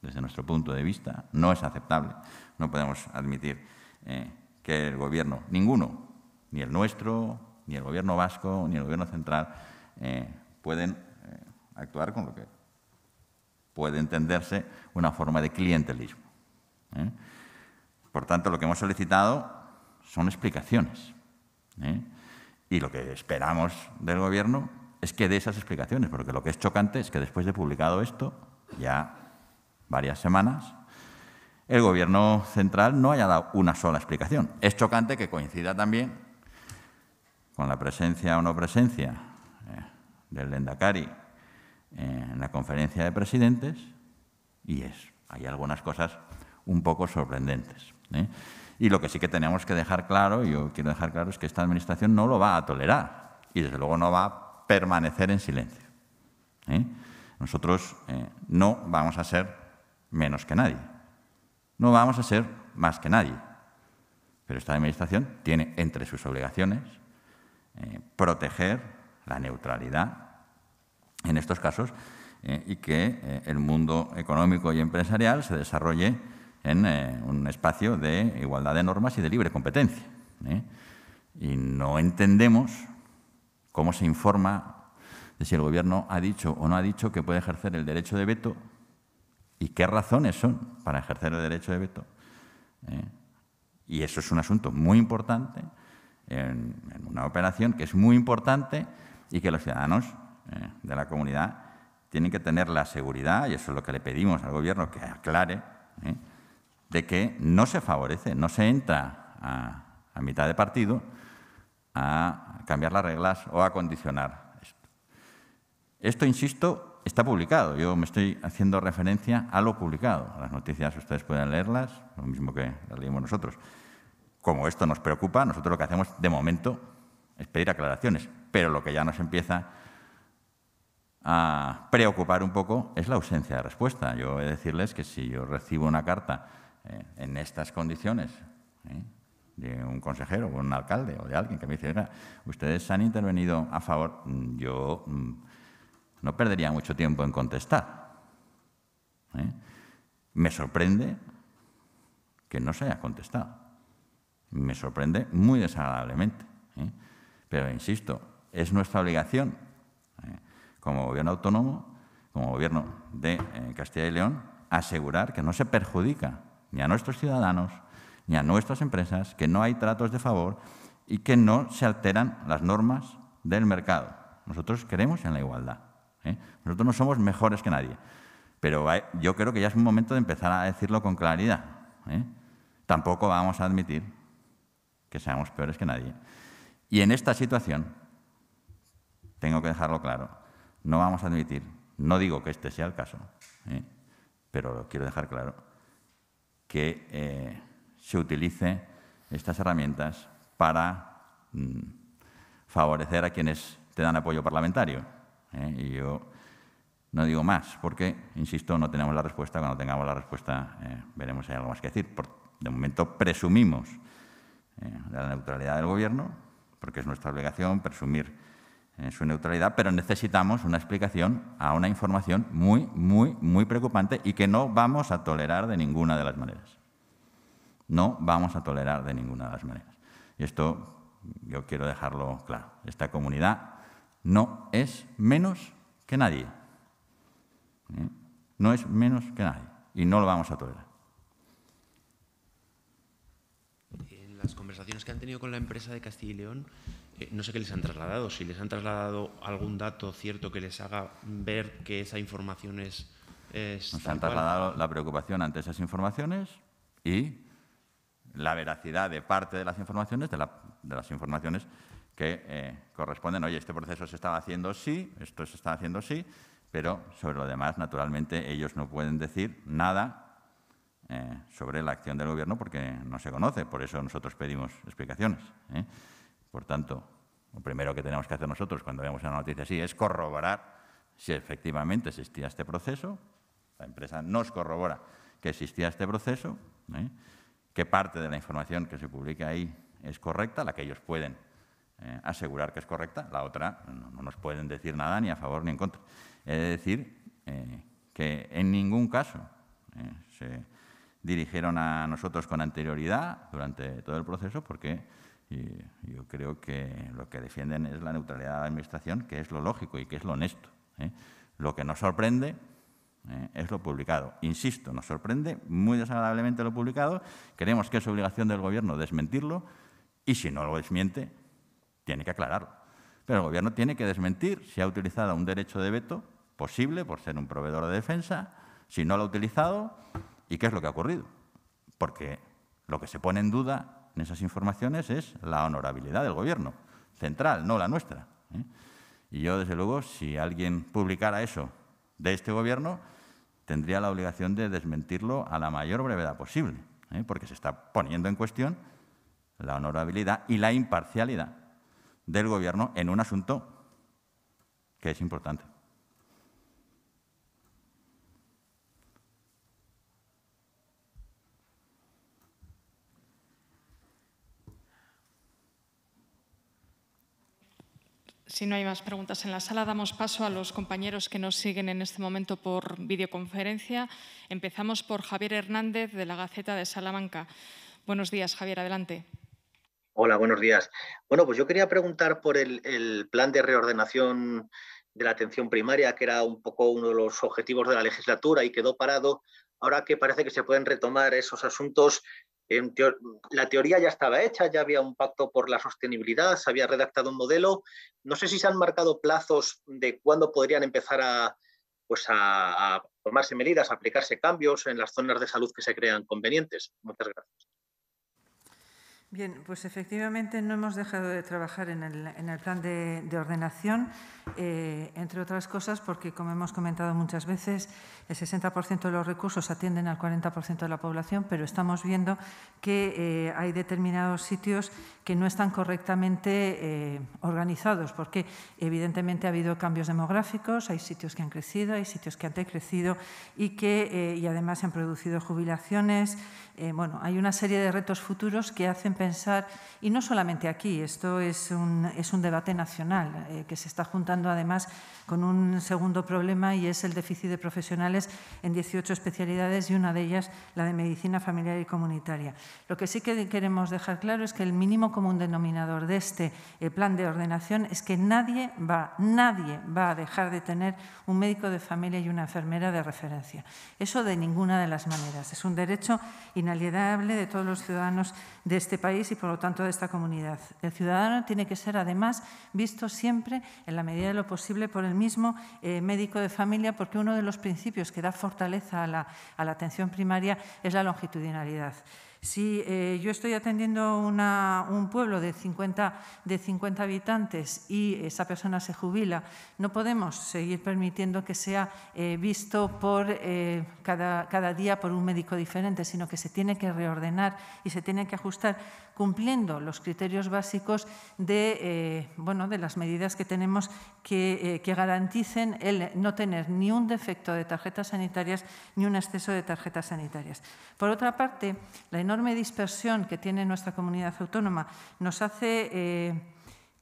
desde nuestro punto de vista, no es aceptable. No podemos admitir que el gobierno, ninguno, ni el nuestro, ni el gobierno vasco, ni el gobierno central eh, pueden eh, actuar con lo que puede entenderse una forma de clientelismo. ¿eh? Por tanto, lo que hemos solicitado son explicaciones. Y lo que esperamos del gobierno es que dé esas explicaciones, porque lo que es chocante es que después de publicado esto, ya varias semanas, el gobierno central no haya dado una sola explicación. Es chocante que coincida también con la presencia o no presencia eh, del Lendakari eh, en la conferencia de presidentes y es, hay algunas cosas un poco sorprendentes. ¿eh? Y lo que sí que tenemos que dejar claro, y yo quiero dejar claro, es que esta Administración no lo va a tolerar y desde luego no va a permanecer en silencio. Nosotros no vamos a ser menos que nadie, no vamos a ser más que nadie. Pero esta Administración tiene entre sus obligaciones eh, proteger la neutralidad en estos casos eh, y que eh, el mundo económico y empresarial se desarrolle en un espacio de igualdad de normas y de libre competencia. Y no entendemos cómo se informa de si el Gobierno ha dicho o no ha dicho que puede ejercer el derecho de veto y qué razones son para ejercer el derecho de veto. Y eso es un asunto muy importante en, una operación que es muy importante y que los ciudadanos eh, de la comunidad tienen que tener la seguridad, y eso es lo que le pedimos al Gobierno que aclare, eh, de que no se favorece, no se entra a, a mitad de partido a cambiar las reglas o a condicionar esto. Esto, insisto, está publicado. Yo me estoy haciendo referencia a lo publicado. Las noticias ustedes pueden leerlas, lo mismo que las leímos nosotros. Como esto nos preocupa, nosotros lo que hacemos de momento es pedir aclaraciones, pero lo que ya nos empieza a preocupar un poco es la ausencia de respuesta. Yo he de decirles que si yo recibo una carta eh, en estas condiciones eh, de un consejero o un alcalde o de alguien que me dice, ustedes han intervenido a favor, mm, yo mm, no perdería mucho tiempo en contestar. Eh. Me sorprende que no se haya contestado me sorprende muy desagradablemente. ¿eh? Pero insisto, es nuestra obligación ¿eh? como gobierno autónomo, como gobierno de eh, Castilla y León, asegurar que no se perjudica ni a nuestros ciudadanos ni a nuestras empresas, que no hay tratos de favor y que no se alteran las normas del mercado. Nosotros queremos en la igualdad. Nosotros no somos mejores que nadie. Pero yo creo que ya es un momento de empezar a decirlo con claridad. Tampoco vamos a admitir que seamos peores que nadie. Y en esta situación, tengo que dejarlo claro, no vamos a admitir, no digo que este sea el caso, ¿eh? pero lo quiero dejar claro, que eh, se utilice estas herramientas para mm, favorecer a quienes te dan apoyo parlamentario. ¿eh? Y yo no digo más, porque, insisto, no tenemos la respuesta. Cuando tengamos la respuesta, veremos si hay algo más que decir. Por, de momento presumimos de eh, la neutralidad del Gobierno, porque es nuestra obligación presumir eh, su neutralidad, pero necesitamos una explicación a una información muy, muy, muy preocupante y que no vamos a tolerar de ninguna de las maneras. No vamos a tolerar de ninguna de las maneras. Y esto yo quiero dejarlo claro. Esta comunidad no es menos que nadie. ¿eh? No es menos que nadie. Y no lo vamos a tolerar. las conversaciones que han tenido con la empresa de Castilla y León, eh, no sé qué les han trasladado, si les han trasladado algún dato cierto que les haga ver que esa información es... Nos han trasladado la preocupación ante esas informaciones y la veracidad de parte de las informaciones, de, las informaciones que eh, corresponden, oye, este proceso se estaba haciendo sí, esto se está haciendo sí, pero sobre lo demás, naturalmente, ellos no pueden decir nada eh, sobre la acción del Gobierno porque no se conoce. Por eso nosotros pedimos explicaciones. ¿eh? Por tanto, lo primero que tenemos que hacer nosotros cuando vemos una noticia así es corroborar si efectivamente existía este proceso. La empresa nos corrobora que existía este proceso, ¿eh? qué parte de la información que se publica ahí es correcta, la que ellos pueden asegurar que es correcta, la otra no, nos pueden decir nada ni a favor ni en contra. Es decir que en ningún caso se dirigieron a nosotros con anterioridad durante todo el proceso, porque yo creo que lo que defienden es la neutralidad de la Administración, que es lo lógico y que es lo honesto. ¿eh? Lo que nos sorprende ¿eh? es lo publicado. Insisto, nos sorprende muy desagradablemente lo publicado, creemos que es obligación del Gobierno desmentirlo y si no lo desmiente, tiene que aclararlo. Pero el Gobierno tiene que desmentir si ha utilizado un derecho de veto posible por ser un proveedor de defensa, si no lo ha utilizado, ¿Y qué es lo que ha ocurrido? Porque lo que se pone en duda en esas informaciones es la honorabilidad del gobierno central, no la nuestra. ¿eh? Y yo, desde luego, si alguien publicara eso de este gobierno, tendría la obligación de desmentirlo a la mayor brevedad posible, ¿eh? porque se está poniendo en cuestión la honorabilidad y la imparcialidad del gobierno en un asunto que es importante. Si no hay más preguntas en la sala, damos paso a los compañeros que nos siguen en este momento por videoconferencia. Empezamos por Javier Hernández de la Gaceta de Salamanca. Buenos días, Javier, adelante. Hola, buenos días. Bueno, pues yo quería preguntar por el, plan de reordenación de la atención primaria, que era un poco uno de los objetivos de la legislatura y quedó parado. Ahora que parece que se pueden retomar esos asuntos, la teoría ya estaba hecha, ya había un pacto por la sostenibilidad, se había redactado un modelo. No sé si se han marcado plazos de cuándo podrían empezar a, pues a tomarse medidas, a aplicarse cambios en las zonas de salud que se crean convenientes. Muchas gracias. Bien, pues efectivamente no hemos dejado de trabajar en el, plan de, ordenación, eh, entre otras cosas porque, como hemos comentado muchas veces, el 60% de los recursos atienden al 40% de la población, pero estamos viendo que eh, hay determinados sitios que no están correctamente eh, organizados, porque evidentemente ha habido cambios demográficos, hay sitios que han crecido, hay sitios que han decrecido y que y además se han producido jubilaciones. bueno, hay una serie de retos futuros que hacen pensar, y no solamente aquí, esto es un, debate nacional eh, que se está juntando además con un segundo problema y es el déficit de profesionales en 18 especialidades y una de ellas la de medicina familiar y comunitaria. Lo que sí que queremos dejar claro es que el mínimo común denominador de este eh, plan de ordenación es que nadie va, nadie va a dejar de tener un médico de familia y una enfermera de referencia. Eso de ninguna de las maneras. Es un derecho inalienable de todos los ciudadanos de este país y, por lo tanto, de esta comunidad. El ciudadano tiene que ser, además, visto siempre, en la medida de lo posible, por el mismo eh, médico de familia, porque uno de los principios que da fortaleza a la atención primaria es la longitudinalidad. Si eh, yo estoy atendiendo un pueblo de 50, de 50 habitantes y esa persona se jubila, no podemos seguir permitiendo que sea eh, visto por, eh, cada día por un médico diferente, sino que se tiene que reordenar y se tiene que ajustar cumpliendo los criterios básicos de, eh, bueno, de las medidas que tenemos eh, que, garanticen el no tener ni un defecto de tarjetas sanitarias ni un exceso de tarjetas sanitarias. Por otra parte, la enorme dispersión que tiene nuestra comunidad autónoma nos hace eh,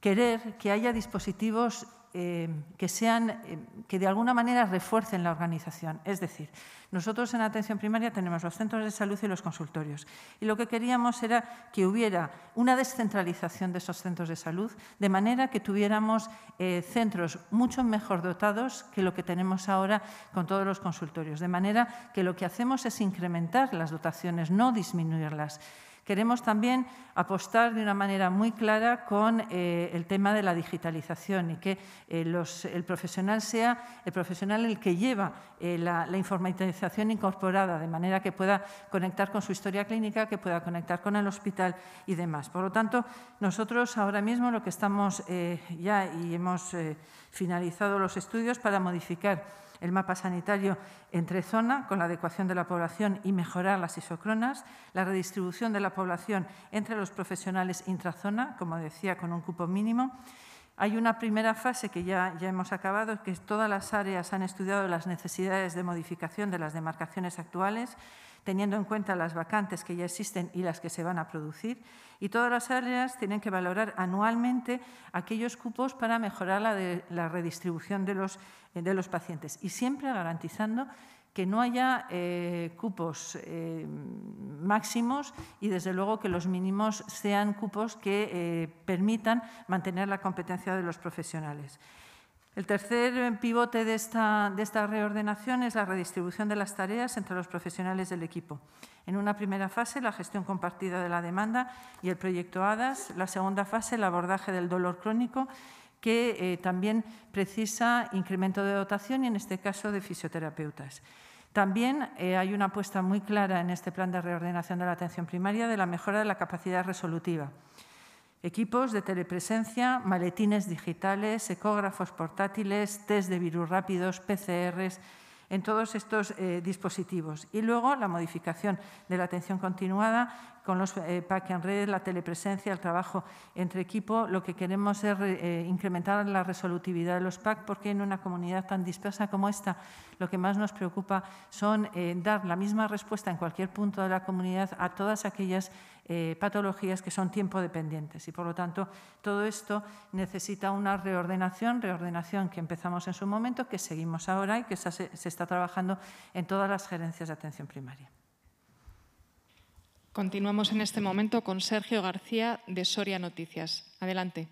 querer que haya dispositivos eh, que, sean, eh, que de alguna manera refuercen la organización. Es decir, nosotros en atención primaria tenemos los centros de salud y los consultorios. Y lo que queríamos era que hubiera una descentralización de esos centros de salud, de manera que tuviéramos eh, centros mucho mejor dotados que lo que tenemos ahora con todos los consultorios. De manera que lo que hacemos es incrementar las dotaciones, no disminuirlas. Queremos también apostar de una manera muy clara con eh, el tema de la digitalización y que eh, el profesional sea el profesional el que lleva eh, la, informatización incorporada, de manera que pueda conectar con su historia clínica, que pueda conectar con el hospital y demás. Por lo tanto, nosotros ahora mismo lo que estamos ya y hemos finalizado los estudios para modificar el mapa sanitario entre zona con la adecuación de la población y mejorar las isocronas, la redistribución de la población entre los profesionales intrazona, como decía, con un cupo mínimo. Hay una primera fase que ya, ya hemos acabado, que todas las áreas han estudiado las necesidades de modificación de las demarcaciones actuales, teniendo en cuenta las vacantes que ya existen y las que se van a producir. Y todas las áreas tienen que valorar anualmente aquellos cupos para mejorar la, la redistribución de los eh, de los pacientes y siempre garantizando que no haya eh, cupos eh, máximos y, desde luego, que los mínimos sean cupos que permitan mantener la competencia de los profesionales. El tercer pivote de esta, de esta, reordenación es la redistribución de las tareas entre los profesionales del equipo. En una primera fase, la gestión compartida de la demanda y el proyecto ADAS. La segunda fase, el abordaje del dolor crónico que eh, también precisa incremento de dotación y, en este caso, de fisioterapeutas. También eh, hay una apuesta muy clara en este plan de reordenación de la atención primaria de la mejora de la capacidad resolutiva. Equipos de telepresencia, maletines digitales, ecógrafos portátiles, test de virus rápidos, PCRs, en todos estos eh, dispositivos. Y luego la modificación de la atención continuada con los eh, PAC en red, la telepresencia, el trabajo entre equipo. Lo que queremos es eh, incrementar la resolutividad de los PAC porque en una comunidad tan dispersa como esta lo que más nos preocupa son dar la misma respuesta en cualquier punto de la comunidad a todas aquellas eh, patologías que son tiempo dependientes. Y por lo tanto, todo esto necesita una reordenación, reordenación que empezamos en su momento, que seguimos ahora y que se está trabajando en todas las gerencias de atención primaria. Continuamos en este momento con Sergio García de Soria Noticias. Adelante.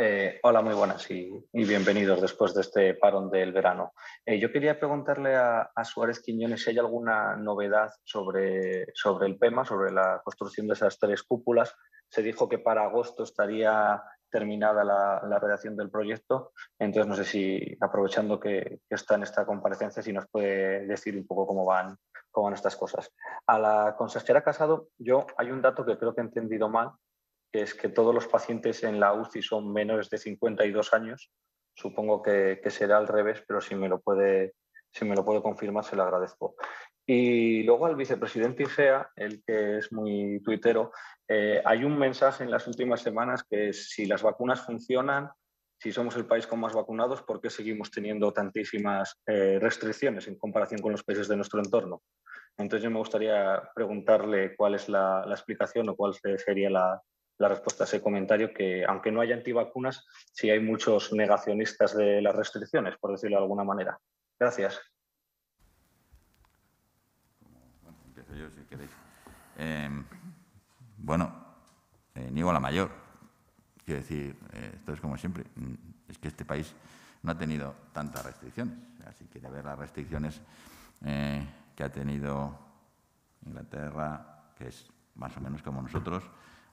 Eh, hola, muy buenas y, bienvenidos después de este parón del verano. Eh, yo quería preguntarle a, Suárez Quiñones si hay alguna novedad sobre, sobre el PEMA, sobre la construcción de esas tres cúpulas. Se dijo que para agosto estaría terminada la, redacción del proyecto, entonces no sé si, aprovechando que, está en esta comparecencia, si nos puede decir un poco cómo van, cómo van estas cosas. A la consejera Casado, yo hay un dato que creo que he entendido mal, que es que todos los pacientes en la UCI son menores de 52 años. Supongo que, será al revés, pero si me lo puede, si me lo puede confirmar, se lo agradezco. Y luego al vicepresidente ISEA, el que es muy tuitero, eh, hay un mensaje en las últimas semanas que es, si las vacunas funcionan, si somos el país con más vacunados, ¿por qué seguimos teniendo tantísimas eh, restricciones en comparación con los países de nuestro entorno? Entonces yo me gustaría preguntarle cuál es la explicación o cuál sería la, la respuesta a ese comentario que, aunque no haya antivacunas, sí hay muchos negacionistas de las restricciones, por decirlo de alguna manera. Gracias. Bueno, empiezo yo em, eh, niego la mayor. Quiero decir, eh, esto es como siempre, mm, es que este país no ha tenido tantas restricciones. Así que de ver las restricciones eh, que ha tenido Inglaterra, que es más o menos como nosotros,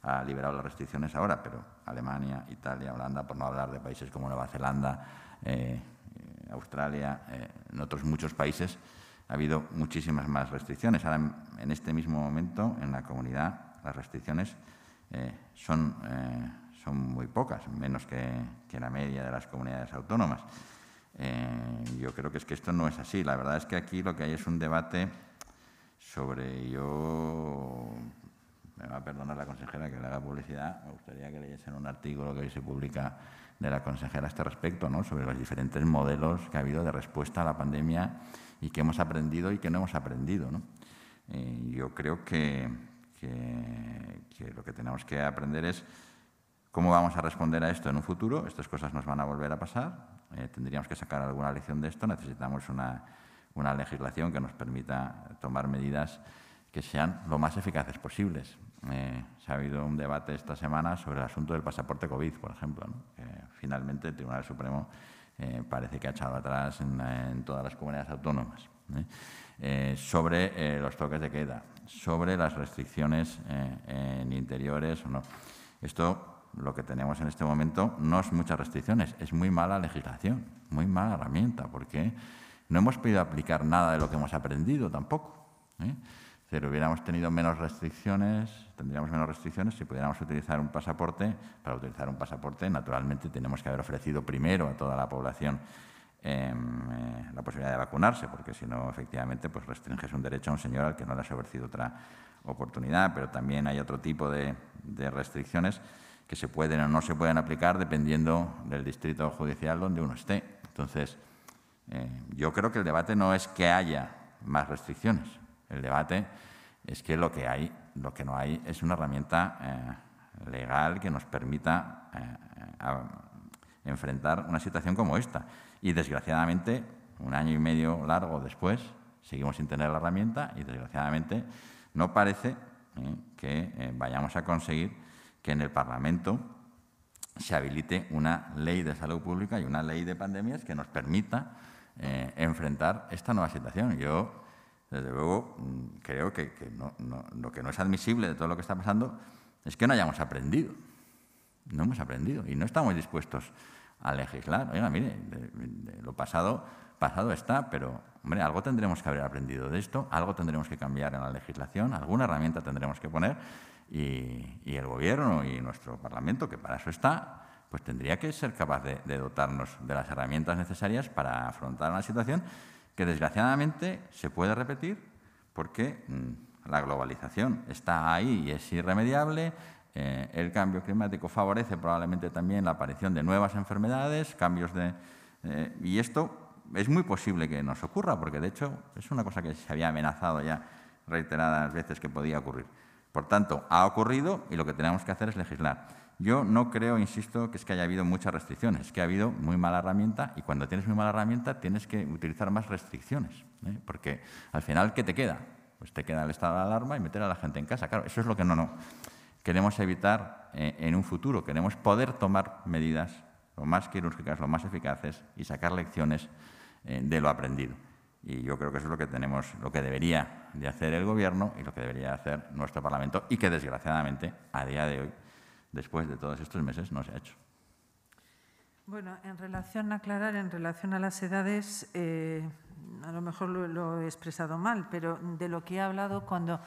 ha liberado las restricciones ahora, pero Alemania, Italia, Holanda, por no hablar de países como Nueva Zelanda, eh, eh, Australia, eh, en otros muchos países, ha habido muchísimas más restricciones. Ahora, en este mismo momento, en la comunidad, las restricciones son, son muy pocas, menos que, la media de las comunidades autónomas. yo creo que es que esto no es así. La verdad es que aquí lo que hay es un debate sobre yo me va a perdonar la consejera que le haga publicidad, me gustaría que leyesen un artículo que hoy se publica de la consejera a este respecto, sobre los diferentes modelos que ha habido de respuesta a la pandemia y que hemos aprendido y que no hemos aprendido. Eh, yo creo que, lo que tenemos que aprender es cómo vamos a responder a esto en un futuro. Estas cosas nos van a volver a pasar. Eh, tendríamos que sacar alguna lección de esto. Necesitamos una legislación que nos permita tomar medidas que sean lo más eficaces posibles. Eh, se ha habido un debate esta semana sobre el asunto del pasaporte COVID, por ejemplo. finalmente, el Tribunal Supremo eh, parece que ha echado atrás en, todas las comunidades autónomas. ¿eh? sobre los toques de queda, sobre las restricciones en interiores o no. Esto, lo que tenemos en este momento, no es muchas restricciones, es muy mala legislación, muy mala herramienta, porque no hemos podido aplicar nada de lo que hemos aprendido tampoco pero hubiéramos tenido menos restricciones, tendríamos menos restricciones si pudiéramos utilizar un pasaporte. Para utilizar un pasaporte, naturalmente, tenemos que haber ofrecido primero a toda la población em, eh, la posibilidad de vacunarse, porque si no, efectivamente, pues restringes un derecho a un señor al que no le has ofrecido otra oportunidad. Pero también hay otro tipo de, restricciones que se pueden o no se pueden aplicar dependiendo del distrito judicial donde uno esté. Entonces, eh, yo creo que el debate no es que haya más restricciones. El debate es que lo que hay, lo que no hay, es una herramienta eh, legal que nos permita eh, enfrentar una situación como esta. Y desgraciadamente, un año y medio largo después, seguimos sin tener la herramienta y desgraciadamente no parece eh, que vayamos a conseguir que en el Parlamento se habilite una ley de salud pública y una ley de pandemias que nos permita enfrentar esta nueva situación. Yo desde luego, mm, creo que, lo que no es admisible de todo lo que está pasando es que no hayamos aprendido. No hemos aprendido y no estamos dispuestos a legislar. Oiga, mire, lo pasado, pasado está, pero hombre, algo tendremos que haber aprendido de esto, algo tendremos que cambiar en la legislación, alguna herramienta tendremos que poner y, el Gobierno y nuestro Parlamento, que para eso está, pues tendría que ser capaz de dotarnos de las herramientas necesarias para afrontar la situación que desgraciadamente se puede repetir porque mm, la globalización está ahí y es irremediable. Eh, el cambio climático favorece probablemente también la aparición de nuevas enfermedades, cambios de... Eh, y esto es muy posible que nos ocurra, porque de hecho es una cosa que se había amenazado ya reiteradas veces que podía ocurrir. Por tanto, ha ocurrido y lo que tenemos que hacer es legislar. Yo no creo, insisto, que es que haya habido muchas restricciones, que ha habido muy mala herramienta y cuando tienes muy mala herramienta tienes que utilizar más restricciones, ¿eh? porque al final, ¿qué te queda? Pues te queda el estado de alarma y meter a la gente en casa. Claro, eso es lo que no, no. Queremos evitar eh, en un futuro, queremos poder tomar medidas lo más quirúrgicas, lo más eficaces y sacar lecciones eh, de lo aprendido. Y yo creo que eso es lo que tenemos, lo que debería de hacer el Gobierno y lo que debería hacer nuestro Parlamento y que desgraciadamente a día de hoy después de todos estos meses no se ha hecho. Bueno, en relación a aclarar, en relación a las edades, eh, a lo mejor lo, lo, he expresado mal, pero de lo que he hablado cuando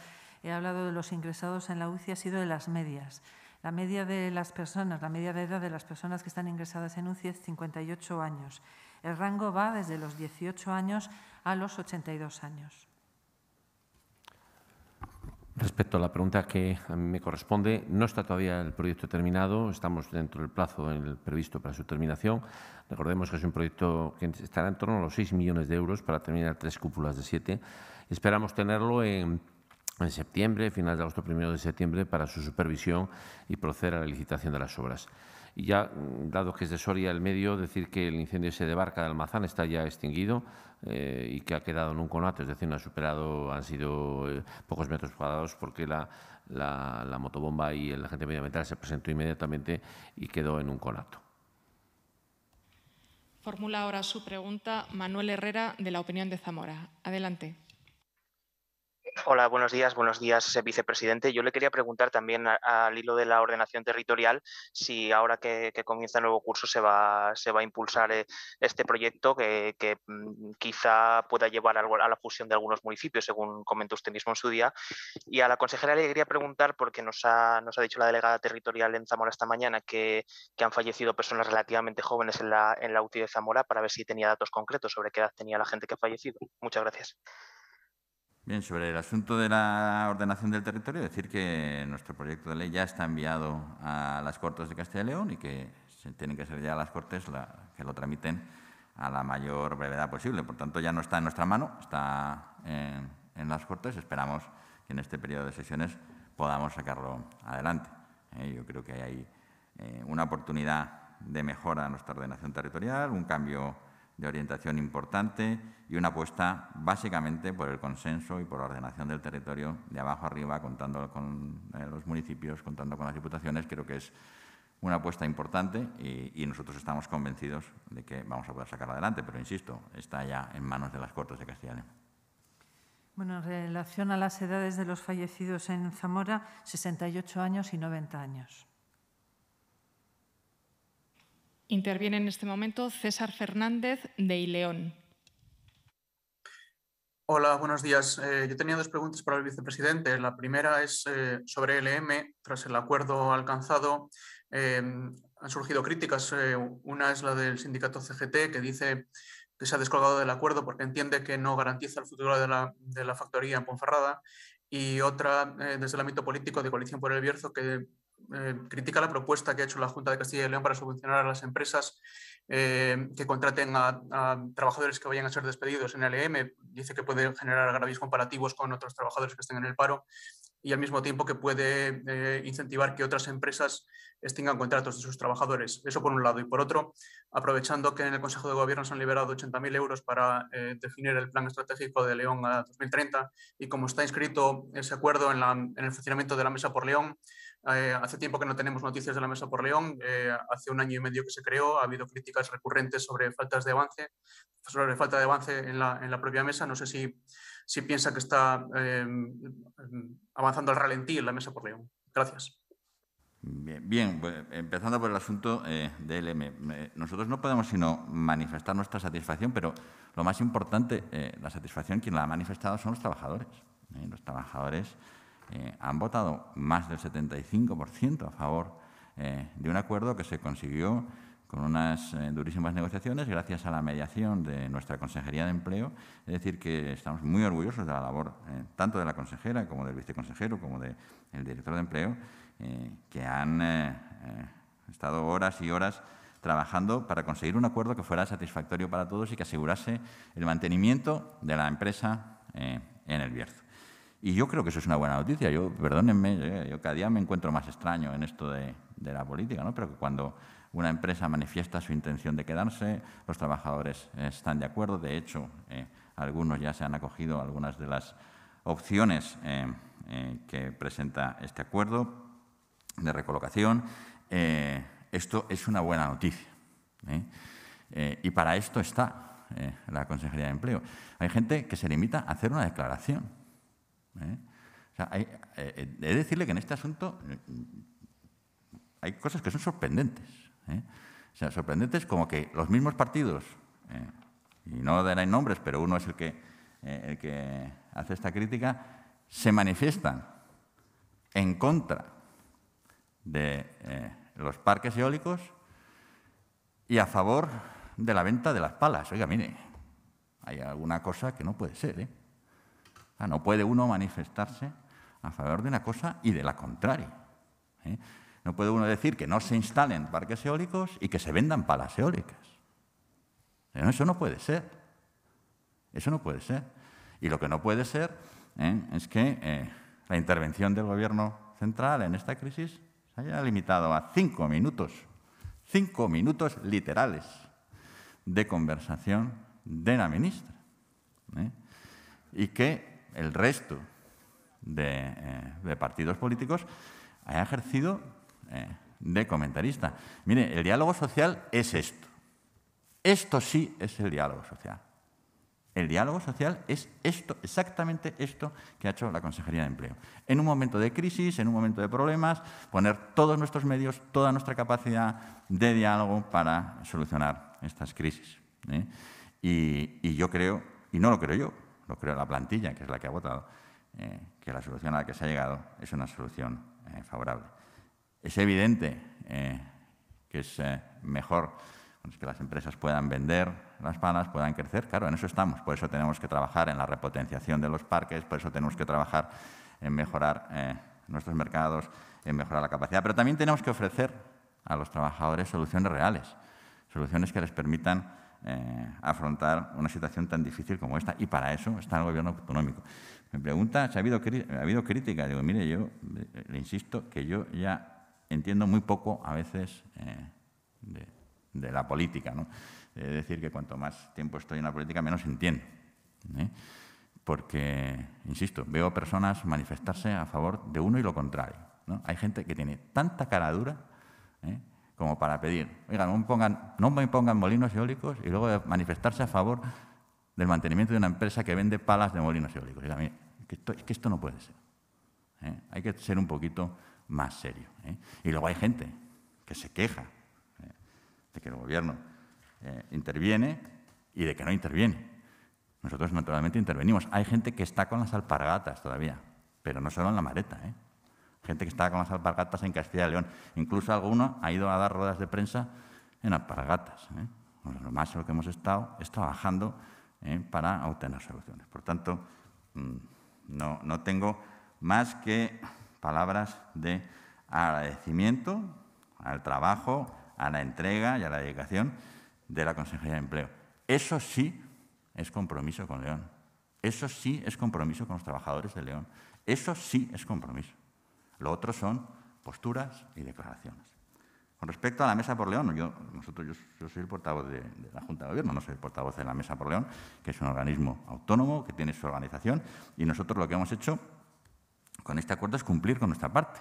he hablado de los ingresados en la UCI ha sido de las medias. La media de las personas, la media de edad de las personas que están ingresadas en UCI es 58 años. El rango va desde los 18 años a los 82 años. Respecto a la pregunta que a mí me corresponde, no está todavía el proyecto terminado, estamos dentro del plazo el previsto para su terminación. Recordemos que es un proyecto que estará en torno a los 6 millones de euros para terminar tres cúpulas de siete. Esperamos tenerlo en septiembre, final de agosto, primero de septiembre, para su supervisión y proceder a la licitación de las obras. Y ya, dado que es de Soria el medio, decir que el incendio se de Barca de Almazán está ya extinguido, eh, y que ha quedado en un conato, es decir, no ha superado, han sido eh, pocos metros cuadrados porque la, la, motobomba y el agente medioambiental se presentó inmediatamente y quedó en un conato. Formula ahora su pregunta Manuel Herrera, de la opinión de Zamora. Adelante. Hola, buenos días, buenos días, vicepresidente. Yo le quería preguntar también al hilo de la ordenación territorial si ahora que, comienza el nuevo curso se va, se va a impulsar eh, este proyecto que, mm, quizá pueda llevar a la fusión de algunos municipios, según comentó usted mismo en su día. Y a la consejera le quería preguntar, porque nos ha, nos ha dicho la delegada territorial en Zamora esta mañana que, han fallecido personas relativamente jóvenes en la, en la UTI de Zamora, para ver si tenía datos concretos sobre qué edad tenía la gente que ha fallecido. Muchas gracias. Bien, sobre el asunto de la ordenación del territorio, decir que nuestro proyecto de ley ya está enviado a las Cortes de Castilla y León y que se tienen que ser ya las Cortes que lo tramiten a la mayor brevedad posible. Por tanto, ya no está en nuestra mano, está en, las Cortes. Esperamos que en este periodo de sesiones podamos sacarlo adelante. ¿eh? yo creo que hay eh, una oportunidad de mejora a nuestra ordenación territorial, un cambio de orientación importante y una apuesta básicamente por el consenso y por la ordenación del territorio de abajo arriba, contando con eh, los municipios, contando con las diputaciones. Creo que es una apuesta importante y, nosotros estamos convencidos de que vamos a poder sacar adelante, pero insisto, está ya en manos de las Cortes de Castilla Bueno, en relación a las edades de los fallecidos en Zamora, 68 años y 90 años. Interviene en este momento César Fernández de Ileón. Hola, buenos días. Eh, yo tenía dos preguntas para el vicepresidente. La primera es eh, sobre LM. Tras el acuerdo alcanzado, eh, han surgido críticas. una es la del sindicato CGT, que dice que se ha descolgado del acuerdo porque entiende que no garantiza el futuro de la, de la factoría en Ponferrada. Y otra, desde el ámbito político de Coalición por el Bierzo, que eh, critica la propuesta que ha hecho la Junta de Castilla y León para subvencionar a las empresas eh, que contraten a, trabajadores que vayan a ser despedidos en el Em, Dice que puede generar agravios comparativos con otros trabajadores que estén en el paro y al mismo tiempo que puede eh, incentivar que otras empresas extingan contratos de sus trabajadores. Eso por un lado. Y por otro, aprovechando que en el Consejo de Gobierno se han liberado 80.000 euros para definir el plan estratégico de León a 2030 y como está inscrito ese acuerdo en el funcionamiento de la Mesa por León, eh, hace tiempo que no tenemos noticias de la mesa por León. Eh, hace un año y medio que se creó, ha habido críticas recurrentes sobre faltas de avance, sobre falta de avance en la, propia mesa. No sé si, piensa que está em, em, avanzando al ralentí en la mesa por León. Gracias. Bien, pues, empezando por el asunto eh, de LM. nosotros no podemos sino manifestar nuestra satisfacción, pero lo más importante, la satisfacción, quien la ha manifestado son los trabajadores. Los trabajadores eh, han votado más del 75% a favor eh, de un acuerdo que se consiguió con unas eh, durísimas negociaciones gracias a la mediación de nuestra Consejería de Empleo. Es decir, que estamos muy orgullosos de la labor tanto de la consejera como del viceconsejero como del director de Empleo, que han estado horas y horas trabajando para conseguir un acuerdo que fuera satisfactorio para todos y que asegurase el mantenimiento de la empresa en el Bierzo. Y yo creo que eso es una buena noticia. Yo, perdónenme, eh, yo cada día me encuentro más extraño en esto de, la política, ¿no? pero cuando una empresa manifiesta su intención de quedarse, los trabajadores están de acuerdo. De hecho, eh, algunos ya se han acogido algunas de las opciones eh, que presenta este acuerdo de recolocación. esto es una buena noticia. y para esto está la Consejería de Empleo. Hay gente que se limita a hacer una declaración ¿eh? O eh, eh, he de decirle que en este asunto hay cosas que son sorprendentes. sea, sorprendentes como que los mismos partidos, y no daré nombres, pero uno es el que, el que hace esta crítica, se manifiestan en contra de los parques eólicos y a favor de la venta de las palas. Oiga, mire, hay alguna cosa que no puede ser. ¿eh? No puede uno manifestarse a favor de una cosa y de la contraria. ¿eh? No puede uno decir que no se instalen parques eólicos y que se vendan palas eólicas. eso no puede ser. Eso no puede ser. Y lo que no puede ser ¿eh? es que eh, la intervención del Gobierno central en esta crisis se haya limitado a cinco minutos, cinco minutos literales de conversación de la ministra. Y que el resto de, eh, partidos políticos ha ejercido eh, de comentarista. Mire, el diálogo social es esto. Esto sí es el diálogo social. El diálogo social es esto, exactamente esto que ha hecho la Consejería de Empleo. En un momento de crisis, en un momento de problemas, poner todos nuestros medios, toda nuestra capacidad de diálogo para solucionar estas crisis. ¿eh? y, yo creo, y no lo creo yo, lo creo la plantilla, que es la que ha votado, eh, que la solución a la que se ha llegado es una solución eh, favorable. Es evidente eh, que es mejor que las empresas puedan vender las palas, puedan crecer. Claro, en eso estamos. Por eso tenemos que trabajar en la repotenciación de los parques, por eso tenemos que trabajar en mejorar nuestros mercados, en mejorar la capacidad. Pero también tenemos que ofrecer a los trabajadores soluciones reales, soluciones que les permitan eh, afrontar una situación tan difícil como esta. Y para eso está el gobierno autonómico. Me pregunta si ha habido, ha Digo, mire, yo eh, le insisto que yo ya entiendo muy poco a veces eh, de, la política. ¿no? Es de decir, que cuanto más tiempo estoy en la política, menos entiendo. Porque, insisto, veo personas manifestarse a favor de uno y lo contrario. Hay gente que tiene tanta cara dura como para pedir, oiga, no me, pongan, pongan molinos eólicos y luego manifestarse a favor del mantenimiento de una empresa que vende palas de molinos eólicos. que es que esto no puede ser. ¿eh? Hay que ser un poquito más serio. ¿eh? Y luego hay gente que se queja ¿eh? de que el gobierno interviene y de que no interviene. Nosotros naturalmente intervenimos. Hay gente que está con las alpargatas todavía, pero no solo en la maleta. ¿eh? gente que estaba con las alpargatas en Castilla y León. Incluso alguno ha ido a dar ruedas de prensa en alpargatas. ¿eh? lo más lo que hemos estado es trabajando ¿eh? para obtener soluciones. Por tanto, mm, no, no tengo más que palabras de agradecimiento al trabajo, a la entrega y a la dedicación de la Consejería de Empleo. Eso sí es compromiso con León. Eso sí es compromiso con los trabajadores de León. Eso sí es compromiso. Lo otro son posturas y declaraciones. Con respecto a la Mesa por León, yo, nosotros, yo, soy el portavoz de, la Junta de Gobierno, no soy el portavoz de la Mesa por León, que es un organismo autónomo, que tiene su organización, y nosotros lo que hemos hecho con este acuerdo es cumplir con nuestra parte,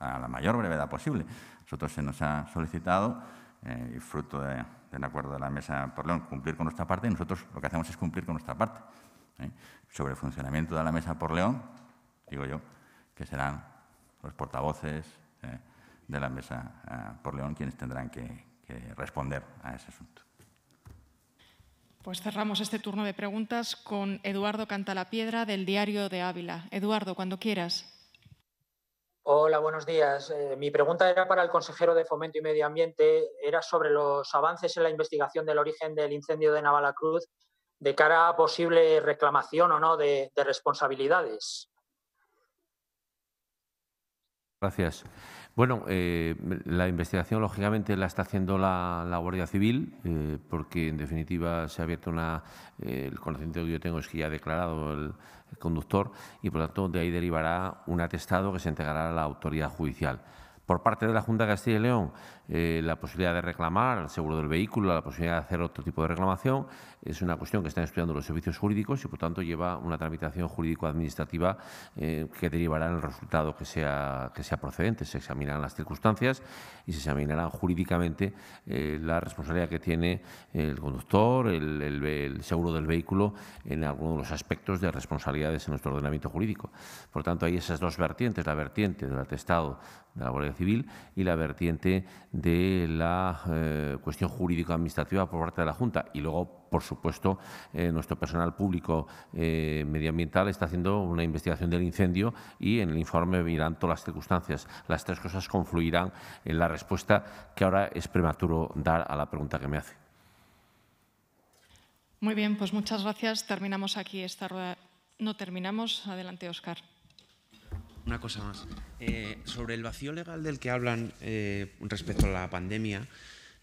a la mayor brevedad posible. Nosotros se nos ha solicitado, eh, fruto de, del acuerdo de la Mesa por León, cumplir con nuestra parte, y nosotros lo que hacemos es cumplir con nuestra parte. ¿eh? Sobre el funcionamiento de la Mesa por León, digo yo, que serán los portavoces eh, de la mesa eh, por León quienes tendrán que, responder a ese asunto. Pues cerramos este turno de preguntas con Eduardo Cantalapiedra del Diario de Ávila. Eduardo, cuando quieras. Hola, buenos días. Eh, mi pregunta era para el consejero de Fomento y Medio Ambiente. Era sobre los avances en la investigación del origen del incendio de Navalacruz de cara a posible reclamación o no de responsabilidades. Gracias. Bueno, eh, la investigación lógicamente la está haciendo la, Guardia Civil, eh, porque en definitiva se ha abierto una. Eh, el conocimiento que yo tengo es que ya ha declarado el, el conductor y por lo tanto de ahí derivará un atestado que se entregará a la autoridad judicial por parte de la Junta de Castilla y León eh, la posibilidad de reclamar el seguro del vehículo, la posibilidad de hacer otro tipo de reclamación, es una cuestión que están estudiando los servicios jurídicos y, por tanto, lleva una tramitación jurídico-administrativa eh, que derivará en el resultado que sea, procedente. Se examinarán las circunstancias y se examinarán jurídicamente eh, la responsabilidad que tiene el conductor, el, el seguro del vehículo en alguno de los aspectos de responsabilidades en nuestro ordenamiento jurídico. Por tanto, hay esas dos vertientes, la vertiente del atestado de la Guardia Civil y la vertiente de la eh, cuestión jurídico-administrativa por parte de la Junta. Y luego, por supuesto, eh, nuestro personal público eh, medioambiental está haciendo una investigación del incendio y en el informe miran todas las circunstancias. Las tres cosas confluirán en la respuesta que ahora es prematuro dar a la pregunta que me hace. Muy bien, pues muchas gracias. Terminamos aquí esta rueda. No terminamos. Adelante, Oscar. Una cosa más. Eh, sobre el vacío legal del que hablan eh, respecto a la pandemia,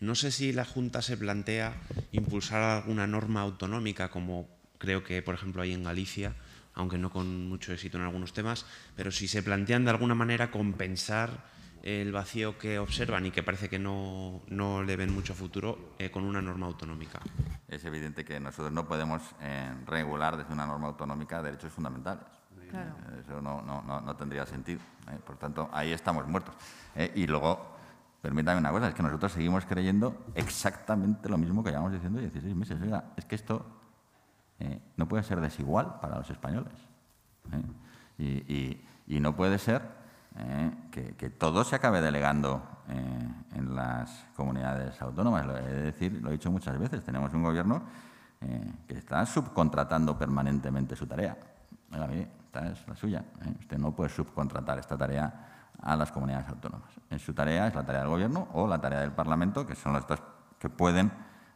no sé si la Junta se plantea impulsar alguna norma autonómica, como creo que, por ejemplo, hay en Galicia, aunque no con mucho éxito en algunos temas, pero si se plantean de alguna manera compensar el vacío que observan y que parece que no, le ven mucho futuro eh, con una norma autonómica. Es evidente que nosotros no podemos regular desde una norma autonómica derechos fundamentales. Eh, eso no, tendría sentido. ¿eh? Por tanto, ahí estamos muertos. ¿eh? Y luego, permítame una cosa, es que nosotros seguimos creyendo exactamente lo mismo que llevamos diciendo 16 meses. es que esto no puede ser desigual para los españoles. Y, no puede ser que, todo se acabe delegando en las comunidades autónomas. Lo he decir, lo he dicho muchas veces, tenemos un gobierno que está subcontratando permanentemente su tarea. Esta es la suya. ¿eh? Usted no puede subcontratar esta tarea a las comunidades autónomas. En su tarea, es la tarea del Gobierno o la tarea del Parlamento, que son las que pueden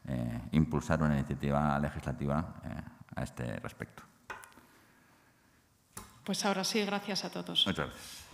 eh, impulsar una iniciativa legislativa eh, a este respecto. Pues ahora sí, gracias a todos. Muchas gracias.